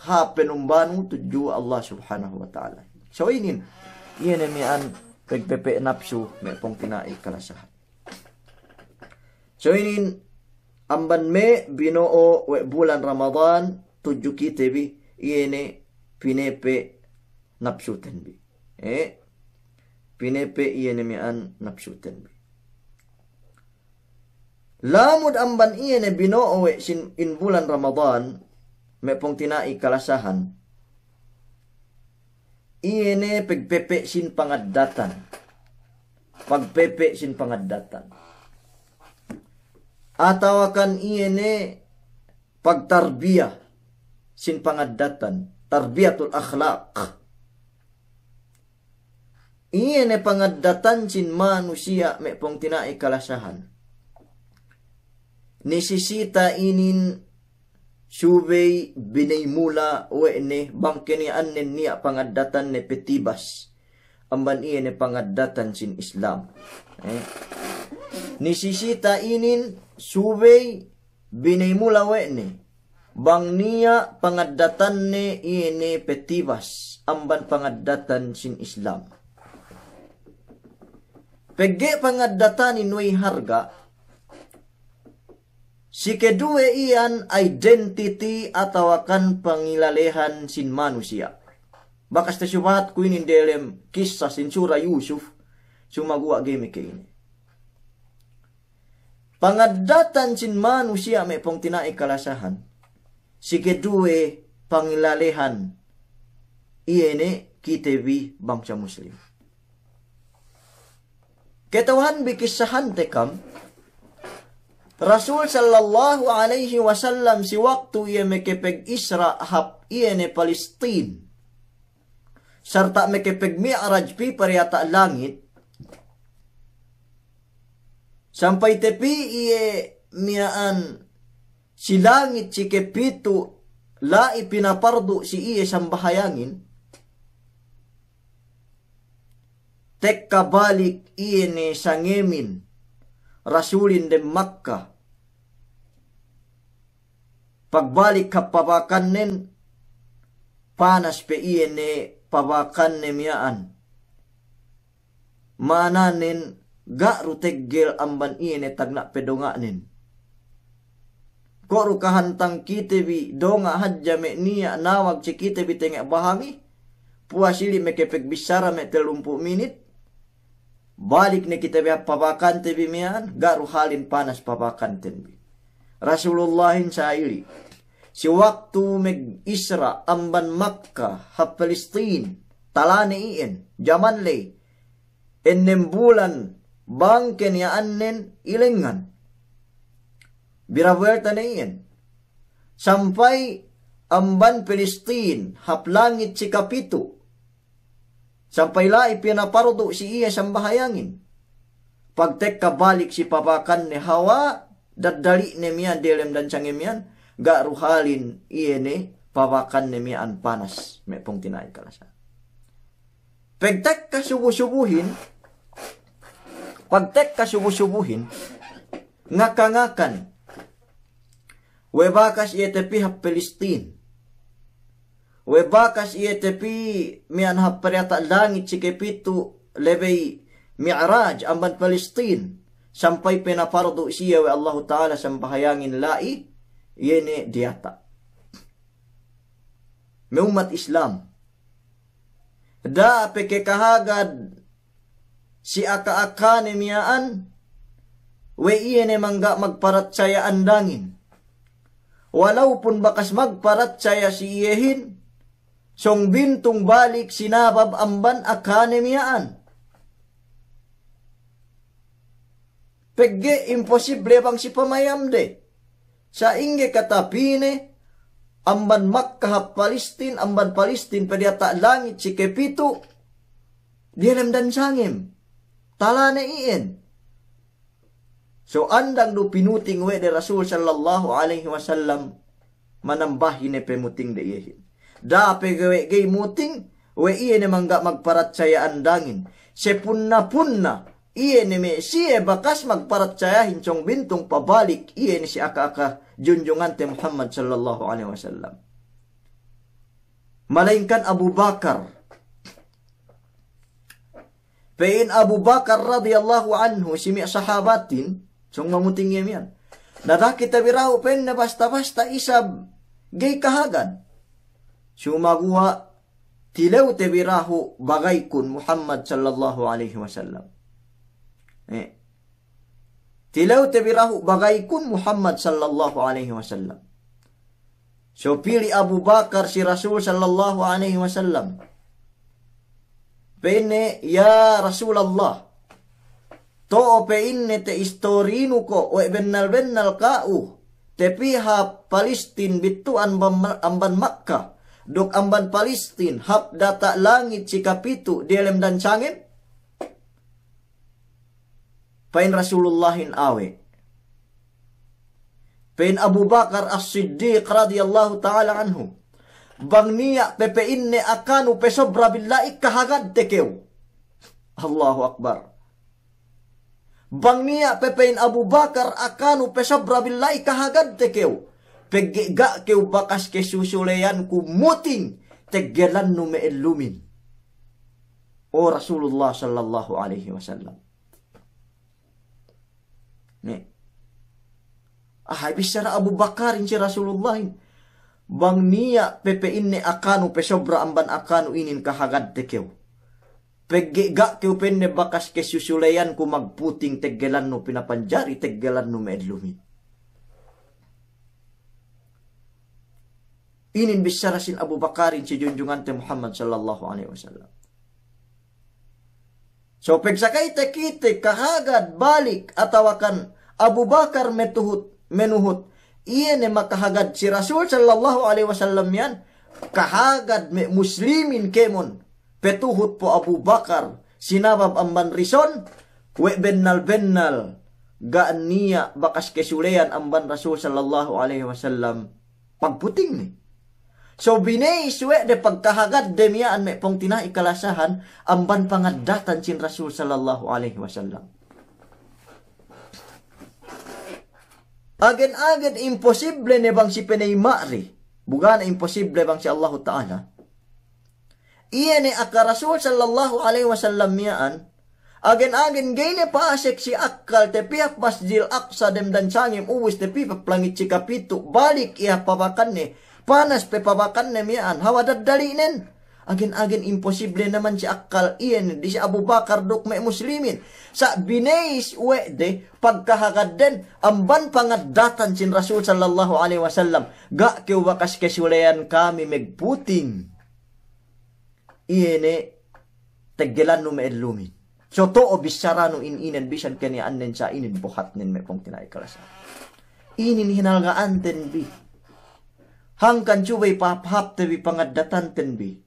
Speaker 1: hab penumbanu tuju Allah subhanahu wa ta'ala so ingin, ini iya peg pegpepe napsu me pong kala so ingin, amban me binoo we bulan Ramadan tuju kitebi ini iya pinepe napsu tenbi eh pinepe ini iya an napsu tenbi Lamud amban iya ne bino owe sin in bulan Ramadan mepong tinai kalasahan. Iya ne pegpepe sin pangadatan. Pagpepe sin pangadatan. Atau akan iya ne pagtarbiyah sin pangadatan. Tarbiyatul akhlaq. Iya ne pangadatan sin manusia mepong tinai kalasahan nisisita inin Suvey binaymula wene bangkeni annen niya pangadatan ne Petibas. Amban iya ne pangadatan sin Islam. Eh. Nisisita inin suvey binaymula wene bang niya pangadatan ne iya ni Petibas. Amban pangadatan sin Islam. Pege pangadatan ni harga Si kedua ian identity atau akan pengilalehan sin manusia. Bakas tesyubat ku ini dalam kisah sin surah Yusuf. Cuma gua game ke ini. Pengadatan sin manusia me pong tinai kalasahan. Si kedua pengilalehan. ini kita bi bangsa muslim. Ketahuan bikisahan tekam Rasul sallallahu alaihi wasallam si waktu ia mekepeg Isra hap ia ne Palestin. Serta mekepeg mi'raj pi periata langit. Sampai tepi ia miaan si langit si kepitu la ipinapardu si ia sambahayangin. tekka balik ia ne sangemin rasulin de Makkah pagbalik ka pabakan nin, panas pe ne miyaan. Mana nin, ga gel amban ne tagna nin. koru kahantang kitebi donga hajja me nia nawag bi tengek bahami puasili mekepek bisara me telumpu minit balik ne kita biar pabakan tebi mian garu halin panas pabakan tebi Rasulullahin sayli. Si waktu meg Isra amban Makkah ha Palestine talani iin jaman lay ennem bulan bangken ya annen ilengan. Birawerta na iin. Sampai amban Palestine langit si kapito. Sampai la ipinaparudo si iya sambahayangin. Pagtek kabalik si papakan ni Hawa, dat dali nemia delem dan cangemian gak ruhalin iene pawakan nemian panas me pung tinai kalasa pegtek ka subuh subuhin pegtek ka subuh subuhin ngakangakan webakas iye tepi hap Palestin webakas iye tepi mian hap perata langit cikepitu lebei mi'raj amban Palestin sampai penafardu siya wa Allah Ta'ala sambahayangin lai yene diata. Meumat Islam. Da pekekahagad si aka-aka ni miyaan we iyene mangga magparatsaya andangin. Walaupun bakas magparatsaya si iyehin, song bintong balik sinabab amban akanimiyaan. pegge imposible ya bang si pemayam de. Saingge kata pine amban Makkah Palestin amban Palestin pedia tak langit si kepitu dielem dan sangim talane ien. So andang du pinuting we de Rasul sallallahu alaihi wasallam manambahin ne pemuting de yehin. Da pe gay muting we iye ne mangga magparat saya andangin. Sepunna punna Iye neme siye bakas magparatsayahin chong bintong pabalik iye ni si aka junjungan te Muhammad sallallahu alaihi wasallam. Malainkan Abu Bakar. Pain Abu Bakar radhiyallahu anhu simi sahabatin chong ngamuting yan. Nada kita biraw pen na basta-basta isab gay kahagan. Sumaguha tilaw te birahu bagaikun kun Muhammad sallallahu alaihi wasallam. Eh. Tilaw tabirahu bagaikun Muhammad sallallahu alaihi wasallam. So pilih Abu Bakar si Rasul sallallahu alaihi wasallam. Pene ya Rasulullah. To inne te istorinu ko we bennal bennal kau. Tapi hab Palestin bitu amban, amban Makkah. Dok amban Palestin Hab data langit cikapitu dilem dan cangin Pain Rasulullahin awe. Pain Abu Bakar As-Siddiq radhiyallahu taala anhu. Bang niya pepein ne akanu pesobra billahi kahagad tekeu. Allahu Akbar. Bang niya pepein Abu Bakar akanu pesobra billahi kahagad tekeu. Pegga keu bakas susulean ku muting tegelan nume elumin. O oh Rasulullah sallallahu alaihi wasallam. Nih. Habis syara Abu Bakar inci Rasulullah Bang niya pepe inne akanu pesobra amban akanu inin kahagad tekeu. Pege gak keu penne bakas kesusuleyan ku magputing tegelan no pinapanjari tegelan no medlumi. Inin bisarasin Abu Bakarin si junjungan te Muhammad sallallahu alaihi wasallam. So pagsakay tekite kahagad balik atawakan Abu Bakar metuhut menuhut iyan makahagad si Rasul sallallahu alaihi wasallam yan kahagad me muslimin kemon petuhut po Abu Bakar sinabab amban rison we bennal bennal gaan niya bakas kesulean amban Rasul sallallahu alaihi wasallam pagputing ni So binay suwe de pagkahagad de miya an may pong tina ikalasahan amban pangadatan sin Rasul sallallahu alaihi wasallam. Agen-agen imposible ne bang si penay Mari. Bukan imposible bang si Allah Ta'ala. Iya ni akka Rasul sallallahu alaihi wasallam miyaan Agen-agen gayne paasek si akal te piak masjil aksa dem dan sangim uwis te pipa plangit si kapito balik iya papakan ni Panas pepabakan nemian hawa dadalinen. Agin-agin imposible naman si akal iyan di si Abu Bakar dok may muslimin. Sa binais wede pagkahagad din amban pangadatan sin Rasul sallallahu alaihi wasallam. Ga kiw kesulayan kami megputing. Iyene tagilan no mailumin. So to o bisara no ininan bisan kanian nen sa inin buhat nin may pong tinaikalasan. Inin hinalgaan ten bi hang kan cubai hap tebi pengadatan tenbi.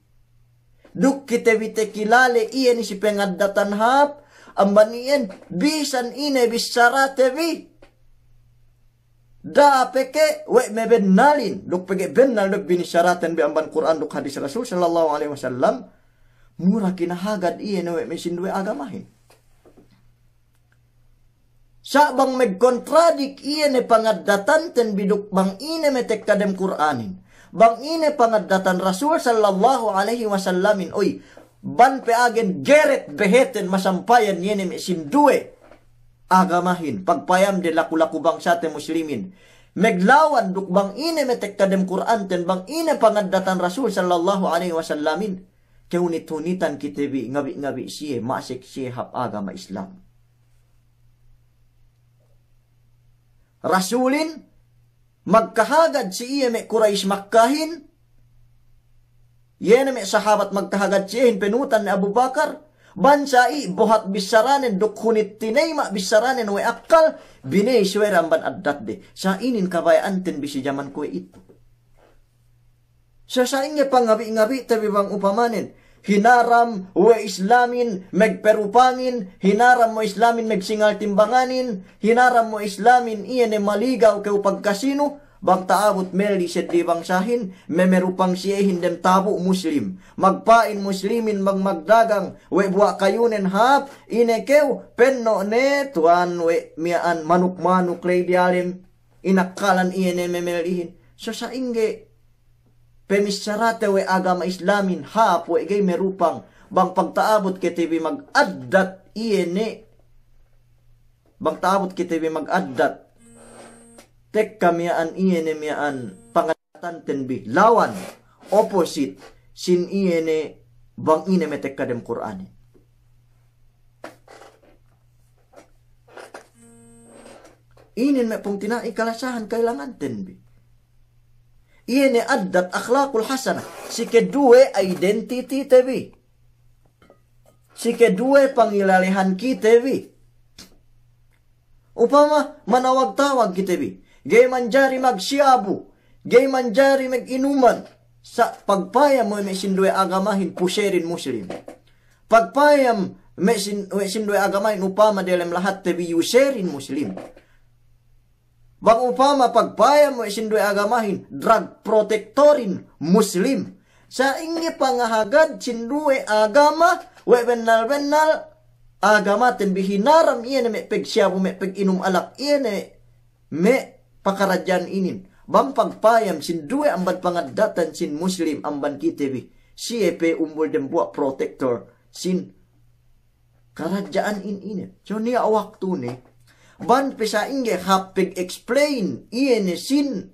Speaker 1: Duk kita bite kilale iya ni si pengadatan hap, amban iyan bisan ine bisara tebi. Da peke we me benalin, duk peke benal duk bini syaratan bi amban Quran duk hadis Rasul sallallahu alaihi wasallam, murah kinahagad iyan we mesin dua agamahin. Sabang megkontradik iyan e pangadatan ten biduk bang ine metek kadem Quranin. Bang ine pangadatan Rasul sallallahu alaihi wasallamin. Oy, ban pe agen geret beheten masampayan yene yenem isindue. Agamahin, pagpayam de laku-laku bangsa te muslimin. Meglawan duk bang ine metek kadem Quran ten bang ine pangadatan Rasul sallallahu alaihi wasallamin. Kaunit-hunitan kitibi ngabi-ngabi siye masik siye hap agama Islam. rasulin, magkahagad si iya me Quraish makkahin, yan me sahabat magkahagad siya penutan ni Abu Bakar, bansai bohat bisaranen dukunit tinayma bisaranen we akal binay suweran ban addatde sa inin kabayaan ten bisi jaman ko ito sa sa inge pangabi ngabi tabi bang upamanen hinaram we islamin magperupangin hinaram mo islamin megsingal timbanganin, hinaram mo islamin iyan e maligaw kay pagkasino, bang taabot meli sa libang sahin, memerupang siya hindem tabo muslim. Magpain muslimin bang magdagang, we buwa kayunen hap, inekew, penno ne, tuan we miaan manuk-manuk lay dialim, inakalan iyan e memelihin. So sa ingge, Pemisarate we agama islamin hap we gay merupang bang pagtaabot kiti bi magaddat iene. Bang taabot kiti bi magaddat. Tek kamiaan iene miaan pangatan tenbi lawan opposite sin iene bang ine metek kadem Qur'ani. Inin me pong tinai kalasahan kailangan tenbi. ini adat akhlakul hasanah Si kedua identiti tebi si kedua pangilalihan kita bi upama manawag tawag kita bi gay manjari magsiabu gay manjari maginuman sa pagpayam mo mesin dua agamahin pusherin muslim pagpayam mesin dua agamahin upama dalam lahat tebi yuserin muslim Bang upama pagpaya mo isindoy agamahin, drug protectorin muslim. Sa ingi pangahagad sindoy agama, we benal agama ten bihinaram iyan me siya me pek inum alak iyan me pakarajan inin. Bang pagpayam sindoy amban pangadatan sin muslim amban kitebi. CEP umbul dem buat protector sin kerajaan in ini. So niya waktu ni wan pesa inge hapeg explain iene sin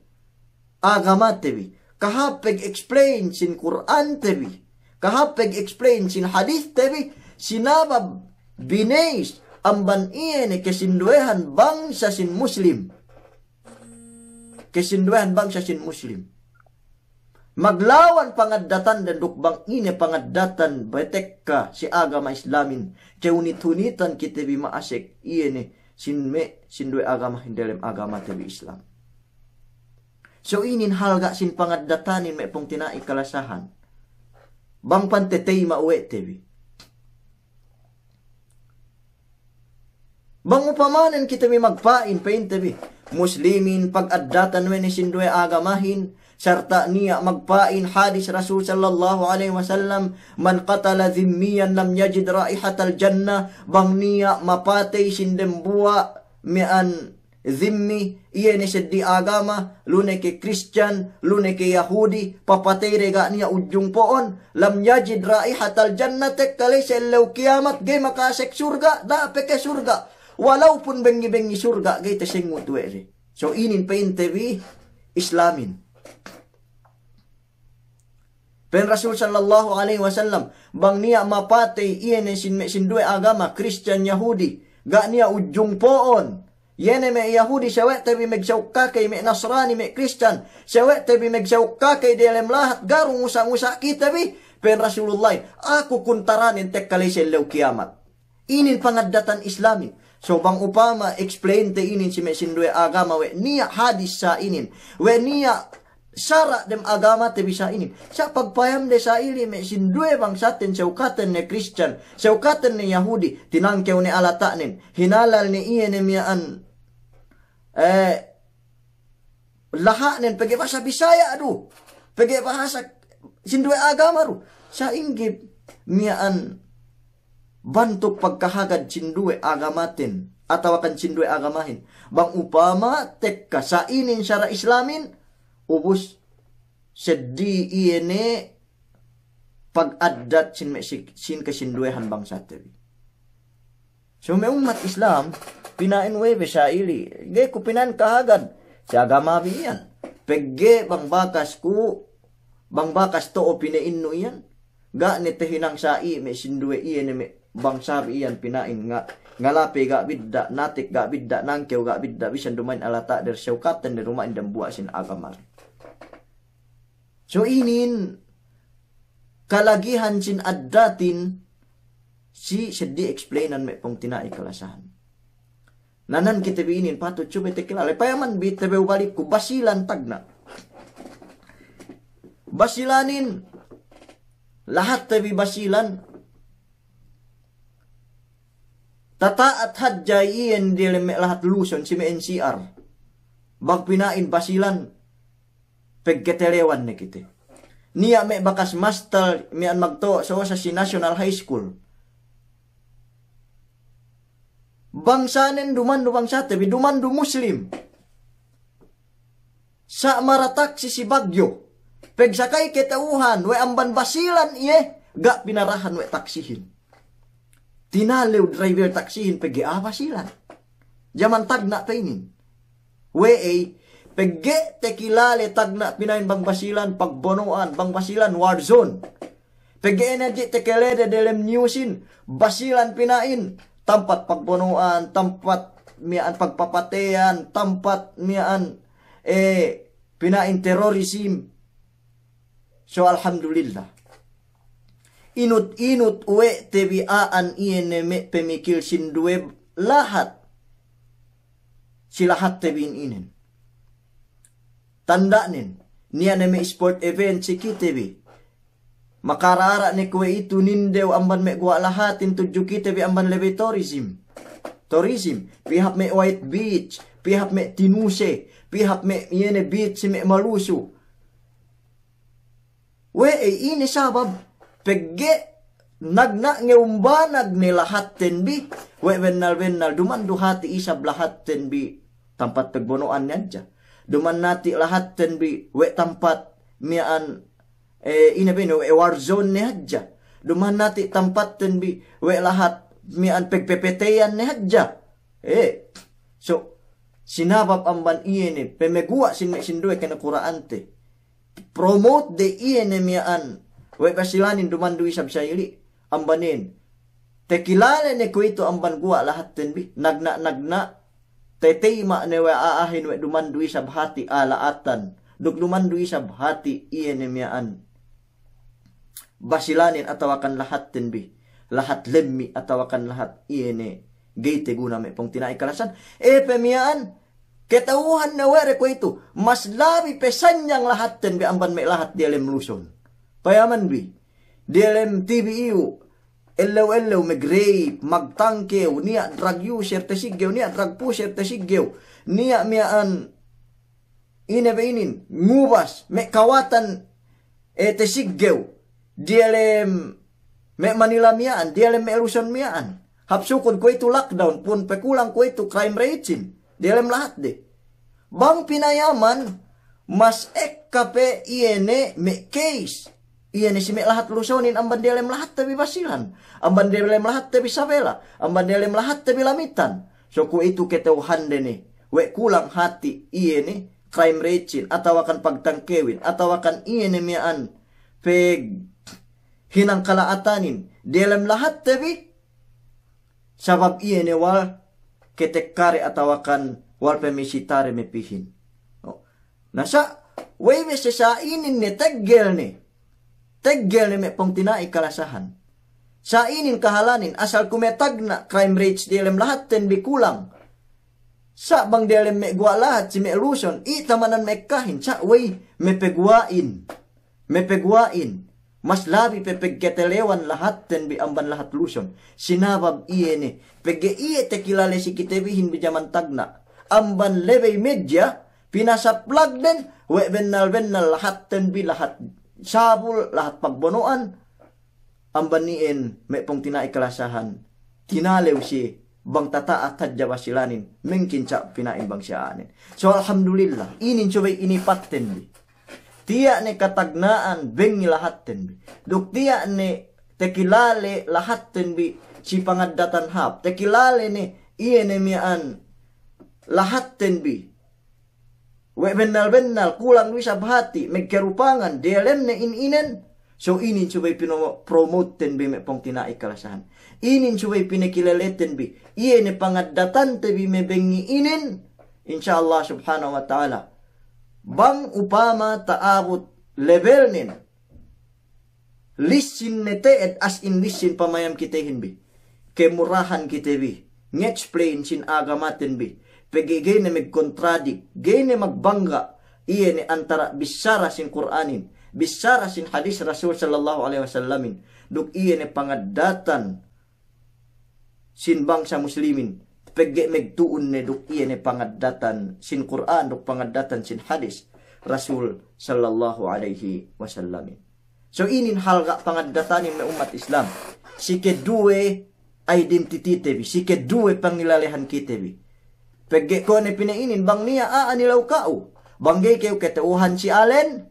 Speaker 1: agama tebi kahapeg explain sin Quran tebi kahapeg explain sin hadith tebi sinaba bineis amban iene kesinduehan bangsa sin muslim kesinduehan bangsa sin muslim maglawan pangadatan dan dukbang ini pangadatan betekka si agama islamin keunit-unitan kita bima asek iene sinme sindue agama hindelem agama tabi Islam. So inin halga sin pangadatanin me pong tinai kalasahan. Bang pantetay mauwi tabi. Bang upamanan kita mi magpain pain tabi. Muslimin pag-adatan wen sindue agamahin serta niat magpain hadis Rasul sallallahu alaihi wasallam man qatala zimmiyan lam yajid raihatal jannah bang niat bua me an zimmi iyene seddi agama lune ke Christian lune ke Yahudi papatei rega niat ujung poon lam yajid raihatal jannate kale selau kiamat ge maka sek surga da peke surga walaupun bengi-bengi surga gay tesengut were so inin pa islamin Pen Rasul sallallahu alaihi wasallam bang nia mapate iene sin me sin dua agama Kristen Yahudi ga nia ujung poon Yene me Yahudi sewek tapi meg kake me Nasrani me Kristen sewek tapi meg kake di dalam lahat garung usang usak kita bi pen Rasulullah aku kuntaranin tek kali lew kiamat inin pangaddatan Islami So bang upama explain te inin si me sin dua agama we nia hadis sa inin we nia sara dem agama te bisa ini. Sa pagpayam de sa ili me sin due bangsaten seukaten ne Christian, seukaten ne Yahudi, tinangkeu ne alatanen, hinalal ne iye ne mian. Eh, lahanen pege bahasa Bisaya adu. Pege bahasa sin due agama ru Sa inggip mian bantu pagkahagad sin due atau akan sin due agamahin. Bang upama sa inin syara islamin, ubus sedi ini, pag adat sin sin han bangsa tabi. So may umat Islam, pinain webe sa ili. Gay ko pinan kahagad sa agama biyan. Pegge bang bakas ku, bang bakas to opinein pinainno iyan. Ga ni tehinang sa i, me sindue iyan, me bangsa iyan pinain nga. ngalape ga bidda, natik ga bidda, nangkeu ga bidda, bisan dumain alata der siyawkatan, der rumain dan buat sin agamar so inin kalagihan sin addatin si sedih explainan mek pong tinai kalasahan. Nanan kita biinin patut coba tekila payaman bi tebe balik ku basilan tagna. Basilanin lahat tebi basilan Tata Tataat ien di lemek lahat luson si MNCR. Bag pinain basilan peggetelewan na kita. Niya may bakas master, may an magto so sa si National High School. Bangsanen duman du bangsa tapi muslim. Sa maratak si si Bagyo. Pegsakay ketauhan, we amban basilan iye, ga pinarahan we taksihin. Tinalew driver taksihin, pegi apa ah, basilan. Jaman tag na tayinin. We eh, Pege tekilali tagna pinain bang basilan pagbonoan bang war zone. Pege energi tekelede dalam newsin basilan pinain tempat pagbonoan tempat miaan pagpapatean tempat mian, eh pinain terorisme. So alhamdulillah. Inut-inut uwe tebiaan ieneme pemikil sinduweb lahat. Silahat tebin inen Tandanin, niya na may sport event si KTV. Makarara ni kwe itu nindew amban me gua lahatin tuju KTV amban lebe tourism. Tourism, pihak me White Beach, pihak me Tinuse, pihak me yene beach me Malusu. We e, ini sabab pegge nagna nge nag ni lahat tenbi we wenal wenal duman duhati isab lahat tenbi tempat pegbonoan yan dyan duman nati lahat tenbi we tempat mian eh ina beno e zone ne hajja duman nati tempat tenbi we lahat mian pepetean ne hajja eh so sinabab amban iene pemegua sinme sindue kena Quran te promote de iene mian we pasilanin duman dui sayili ambanin tekilale ne kuito amban gua lahat tenbi nagna nagna Tetei makne wa aahin we dumandui sabhati alaatan. Duk dumandui sabhati e nemiaan. Basilanin atawakan akan lahat tenbi. Lahat lemmi atawakan lahat lahat iene. Gaite guna me pong tinai kalasan. E pemiaan. Ketauhan na were ko itu. Mas labi pesan yang lahat tenbi amban me lahat dia lem lusun. Payaman bi. Dia lem tibi iu Elew elew magrape, magtangkew, niya drug user tasigew, niya drug pusher tasigew, niya miyaan inabainin, ngubas, me kawatan e tasigew, dialem me Manila miyaan, dialem me Elusan miyaan. Hapsukon ko ito lockdown pun pekulang ko ito crime rating. Dialem lahat de. Bang pinayaman, mas ek kape iene me case Iya nih simek lahat lusonin amban lem lahat tapi basilan. Amban lem lahat tapi sabela. Amban lem lahat tapi lamitan. Soku itu deh nih, Wek kulang hati iya nih crime recin atau akan pagtangkewin atau akan iya nih mian peg hinang kalaatanin lem lahat tapi sabab iya nih wal ketekare atau akan wal pemisitare mepihin. Oh. Nasa, Wewe sesain ini nih tegel nih Tegel ni pongtina ikalasahan. Sa inin kahalanin asal kumetag na crime rates di elem lahat ten bikulang. Sa bang di elem me gua lahat si me Luzon, itamanan me kahin sa way me peguain. Me peguain. Mas labi pepeg ketelewan lahat ten bi amban lahat Luzon. Sinabab iye ni. Pege iye tekilale si kitebihin bijaman tagna. Amban lebe media plug den we bennal bennal lahat ten bi lahat Sabul lahat pagbunuan, ang baniin may pong tinaikalasahan, tinalew si bang tata at tadya silanin mingkin sa pinain bang siyaanin. So alhamdulillah, inin subay inipat tenbi. Tiya ni katagnaan bengi lahat tenbi. Duk tiya ni tekilale lahat tenbi si pangadatan hap. Tekilale ni iyan lahat tenbi We benal bennal kulang wisa bahati megkerupangan DLM ne in-inen. So inin subay pinopromoten bi mepong tinaik ini Inin subay pinakilaleten bi. Iye ne pangadatan te bi mebengi inin. Insyaallah subhanahu wa ta'ala. Bang upama taabot level nin. Lisin ne te et as in lisin pamayam kitehin bi. Kemurahan kite bi. Ngets sin agamaten bi pegigay na magkontradik, gay na magbangga, iya ni antara bisara sin Quranin, bisara sin hadis Rasul sallallahu alaihi wasallamin, duk iya ni pangadatan sin bangsa muslimin, pege megtuon ni duk iya ni pangadatan sin Quran, duk pangadatan sin hadis Rasul sallallahu alaihi wasallamin. So inin gak pangadatanin ni umat Islam. Si kedua identiti tebi, si duwe pangilalehan kitebi. Pegge ko ni pinainin bang niya aanilaw kao. Banggay kayo keteuhan si Allen.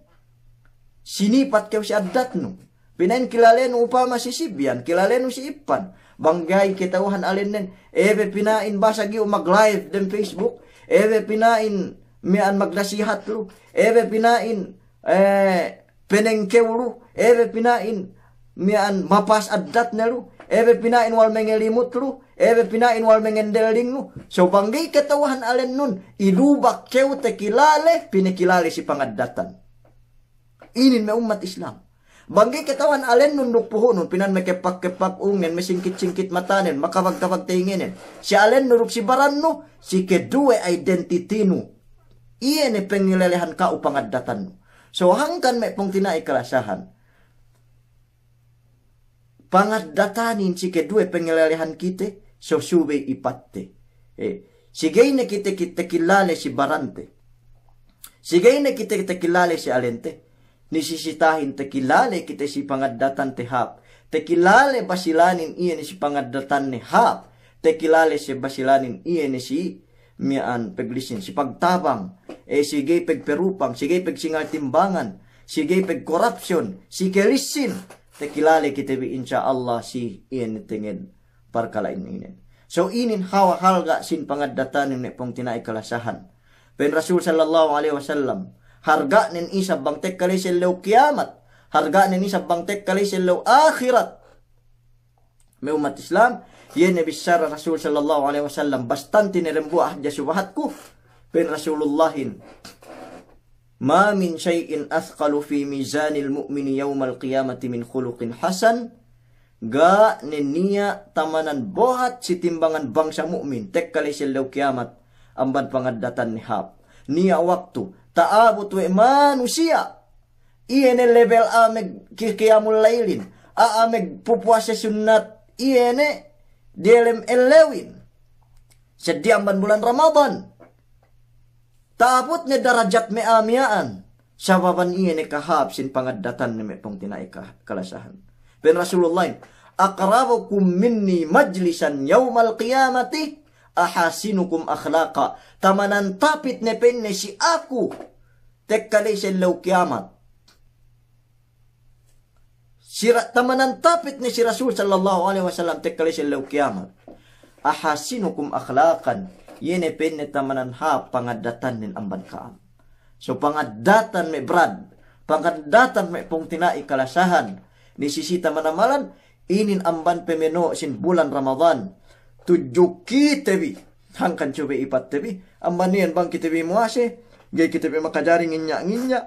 Speaker 1: Sinipat kayo si adat no. Pinain kilalen upama si Sibian, kilalen si Ipan. Banggay keteuhan Allen nen. Ewe pinain basagi o mag-live dem Facebook. Ewe pinain mian magdasihat lu. Ewe pinain eh, penengkew lu. Ewe pinain mian mapas adat na lu. Ebe pinain wal mengelimut lu. Ebe pinain wal mengendeling lu. So banggi ketawahan alen nun. Ilubak kew tekilale. Pinikilale si pangadatan. Inin me umat Islam. Banggi ketawahan alen nun nukpuhunun nun. Pinan mekepak-kepak ungen. Mesingkit-singkit matanen. Makawag-kawag Si alen nuruk si baran nu. Si kedue identity nu. Iye ni pengilelehan ka nu. So hangkan me pong tinai pangadattanin si kedua pengelelehan kita sosube ipatte. Eh, sigay na kita kita kilale si Barante. Sigay na kita kita kilale si Alente. Nisisitahin te kilale kita si pangadatan te hap. Te kilale basilanin iya ni si pangadatan ni hap. Te kilale si basilanin iya ni si mian peglisin. Si pagtabang. Eh sigay pegperupang. Sigay pegsingal timbangan. Sigay pegkorupsyon. Si kelisin te kita kitebi insya Allah si ini tengen parkalain ini, So inin hawa halga sin pangadatan ni pong tinai kalasahan. Pen Rasul sallallahu alaihi wasallam harga nin isa bang tek kali silaw kiamat. Harga nin isa bang tek kali silaw akhirat. May umat Islam, yan besar bisara Rasul sallallahu alaihi wasallam bastante ni rembuah jasubahat Pen Rasulullahin Ma min syai'in athqalu fi mizanil mu'mini yaumal qiyamati min khuluqin hasan ga niya tamanan bohat si timbangan bangsa mukmin tek kali silaw kiamat amban pangadatan ni hap nia waktu taabut we manusia iene level meg kikiyamul laylin. a meg pupuasa sunat iene dilem elewin sedih amban bulan Ramadan Tapot nga darajat me amiaan. Sababan iya ni kahap sin pangadatan ni pong tinay kalasahan. Ben Rasulullah, akrabukum minni majlisan yawmal qiyamati ahasinukum akhlaqa tamanan tapit ne penne si aku tekkali sa law kiamat Sira, tamanan tapit ni si Rasul sallallahu alaihi wasallam tekkali sa law kiamat ahasinukum akhlaqan Yene penne tamanan ha pangadatan nin amban kaam. So pangadatan me brad, pangadatan me pong ikalasahan, kalasahan, ni sisi tamanamalan, inin amban pemeno sin bulan Ramadan. Tujuki tebi, hangkan coba ipat tebi, amban nian bang kitebi muase, gay kitebi makajari nginya nginya,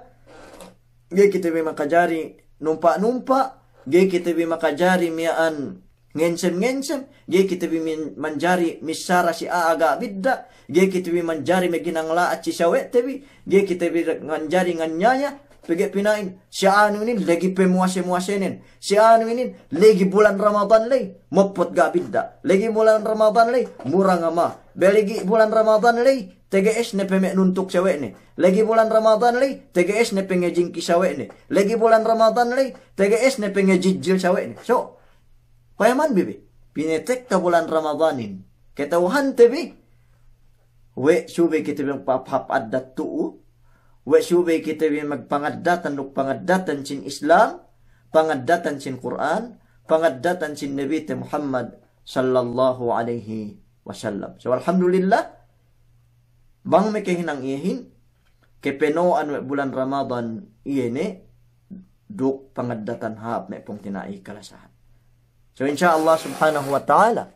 Speaker 1: gay kitebi makajari numpa numpa, gay kitebi makajari miaan ngensem-ngensem ge kita bi manjari misara si aga bidda ge kita bi manjari meginang la aci sawe tebi ge kita bi manjari nganyanya pege pinain si anu ini lagi pemuase nen si anu ini lagi bulan ramadan lei mopot ga bidda lagi bulan ramadan lei murang ama lagi bulan ramadan lei TGS ne pemek nuntuk cewek ne. Lagi bulan Ramadan lagi, TGS ne pengejing kisawek ne. Lagi bulan Ramadan lagi, TGS ne pengejijil cewek ne. So, Payaman bibi. Pinetek ka bulan Ramadanin. Ketauhan tebi. We sube kita bing adat tuu. We sube kita bing magpangadatan nuk pangadatan cin Islam. Pangadatan cin Quran. Pangadatan cin Nabi Muhammad sallallahu alaihi wasallam. So alhamdulillah. Bang me kehinang ihin. Kepenoan we bulan Ramadan iyene. Duk pangadatan hap me pong tinai kalasahan. So inshallah subhanahu wa ta'ala.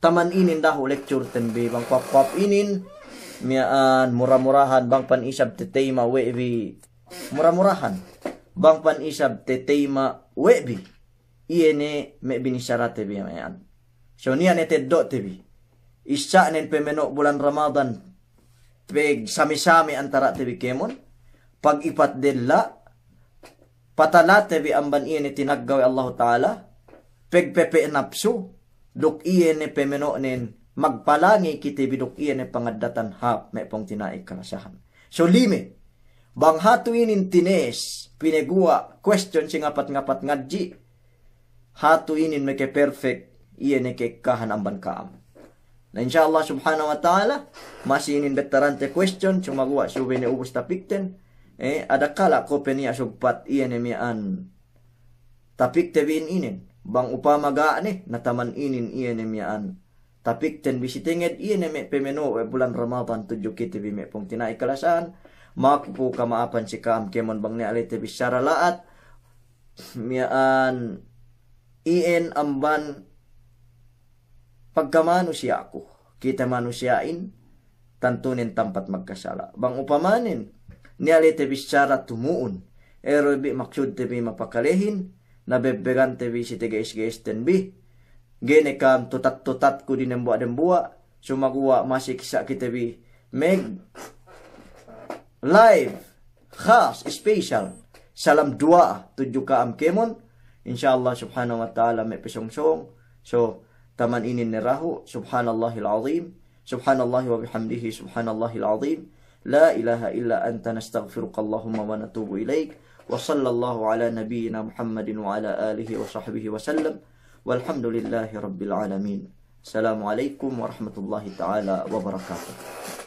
Speaker 1: Taman inin daho lecture tembe bang pop pop inin miaan murah-murahan bang pan isab tetema webi murah-murahan bang pan isab tetema webi iene me binisyarate bi mayan. So niyan eteddo tebi. Isya nen pemenok bulan Ramadan peg sami-sami antara tebi kemon pag ipat dela patalate bi amban iyan tinaggawi Allah Ta'ala, pegpepe napsu, duk iyan ni pemenonin, magpalangi kiti biduk iene ni pangadatan hap, me pong tinaik e karasahan. So limi, bang hatu hatuinin tines, pinegua, question sing apat-ngapat ngadji, hatuinin meke perfect, iene ni kahan amban kaam. Na insya Allah subhanahu wa ta'ala, masinin betarante question, gua gua subene ubus tapikten, eh ada kala ko penia subat iyan tapi tapik tebin inin bang upama ga ni nataman inin iyan an. tapik ten bisitinget iyan emi pemeno e bulan ramadan tujuh kita bime pong tinai kalasan makipu kamaapan si kam kemon bang ni tebi syara laat mian ien amban pagkamanusia ako kita manusiain tantunin tampat magkasala bang upamanin niali te secara tumuun. Ero bi maksud te bi mapakalehin, nabebbegan te bi si te ten bi. Gene kam tutat-tutat di din ang cuma gua masih kisah kita bi. Meg live, khas, special, salam dua, tujuh ka am kemon, insyaallah subhanahu wa ta'ala me pesong song So, taman ini nerahu, subhanallahil azim, subhanallah wa bihamdihi, subhanallahil azim. لا إله إلا أنت نستغفرك اللهم ونتوب إليك وصلى الله على نبينا محمد وعلى آله وصحبه وسلم والحمد لله رب العالمين السلام عليكم ورحمة الله تعالى وبركاته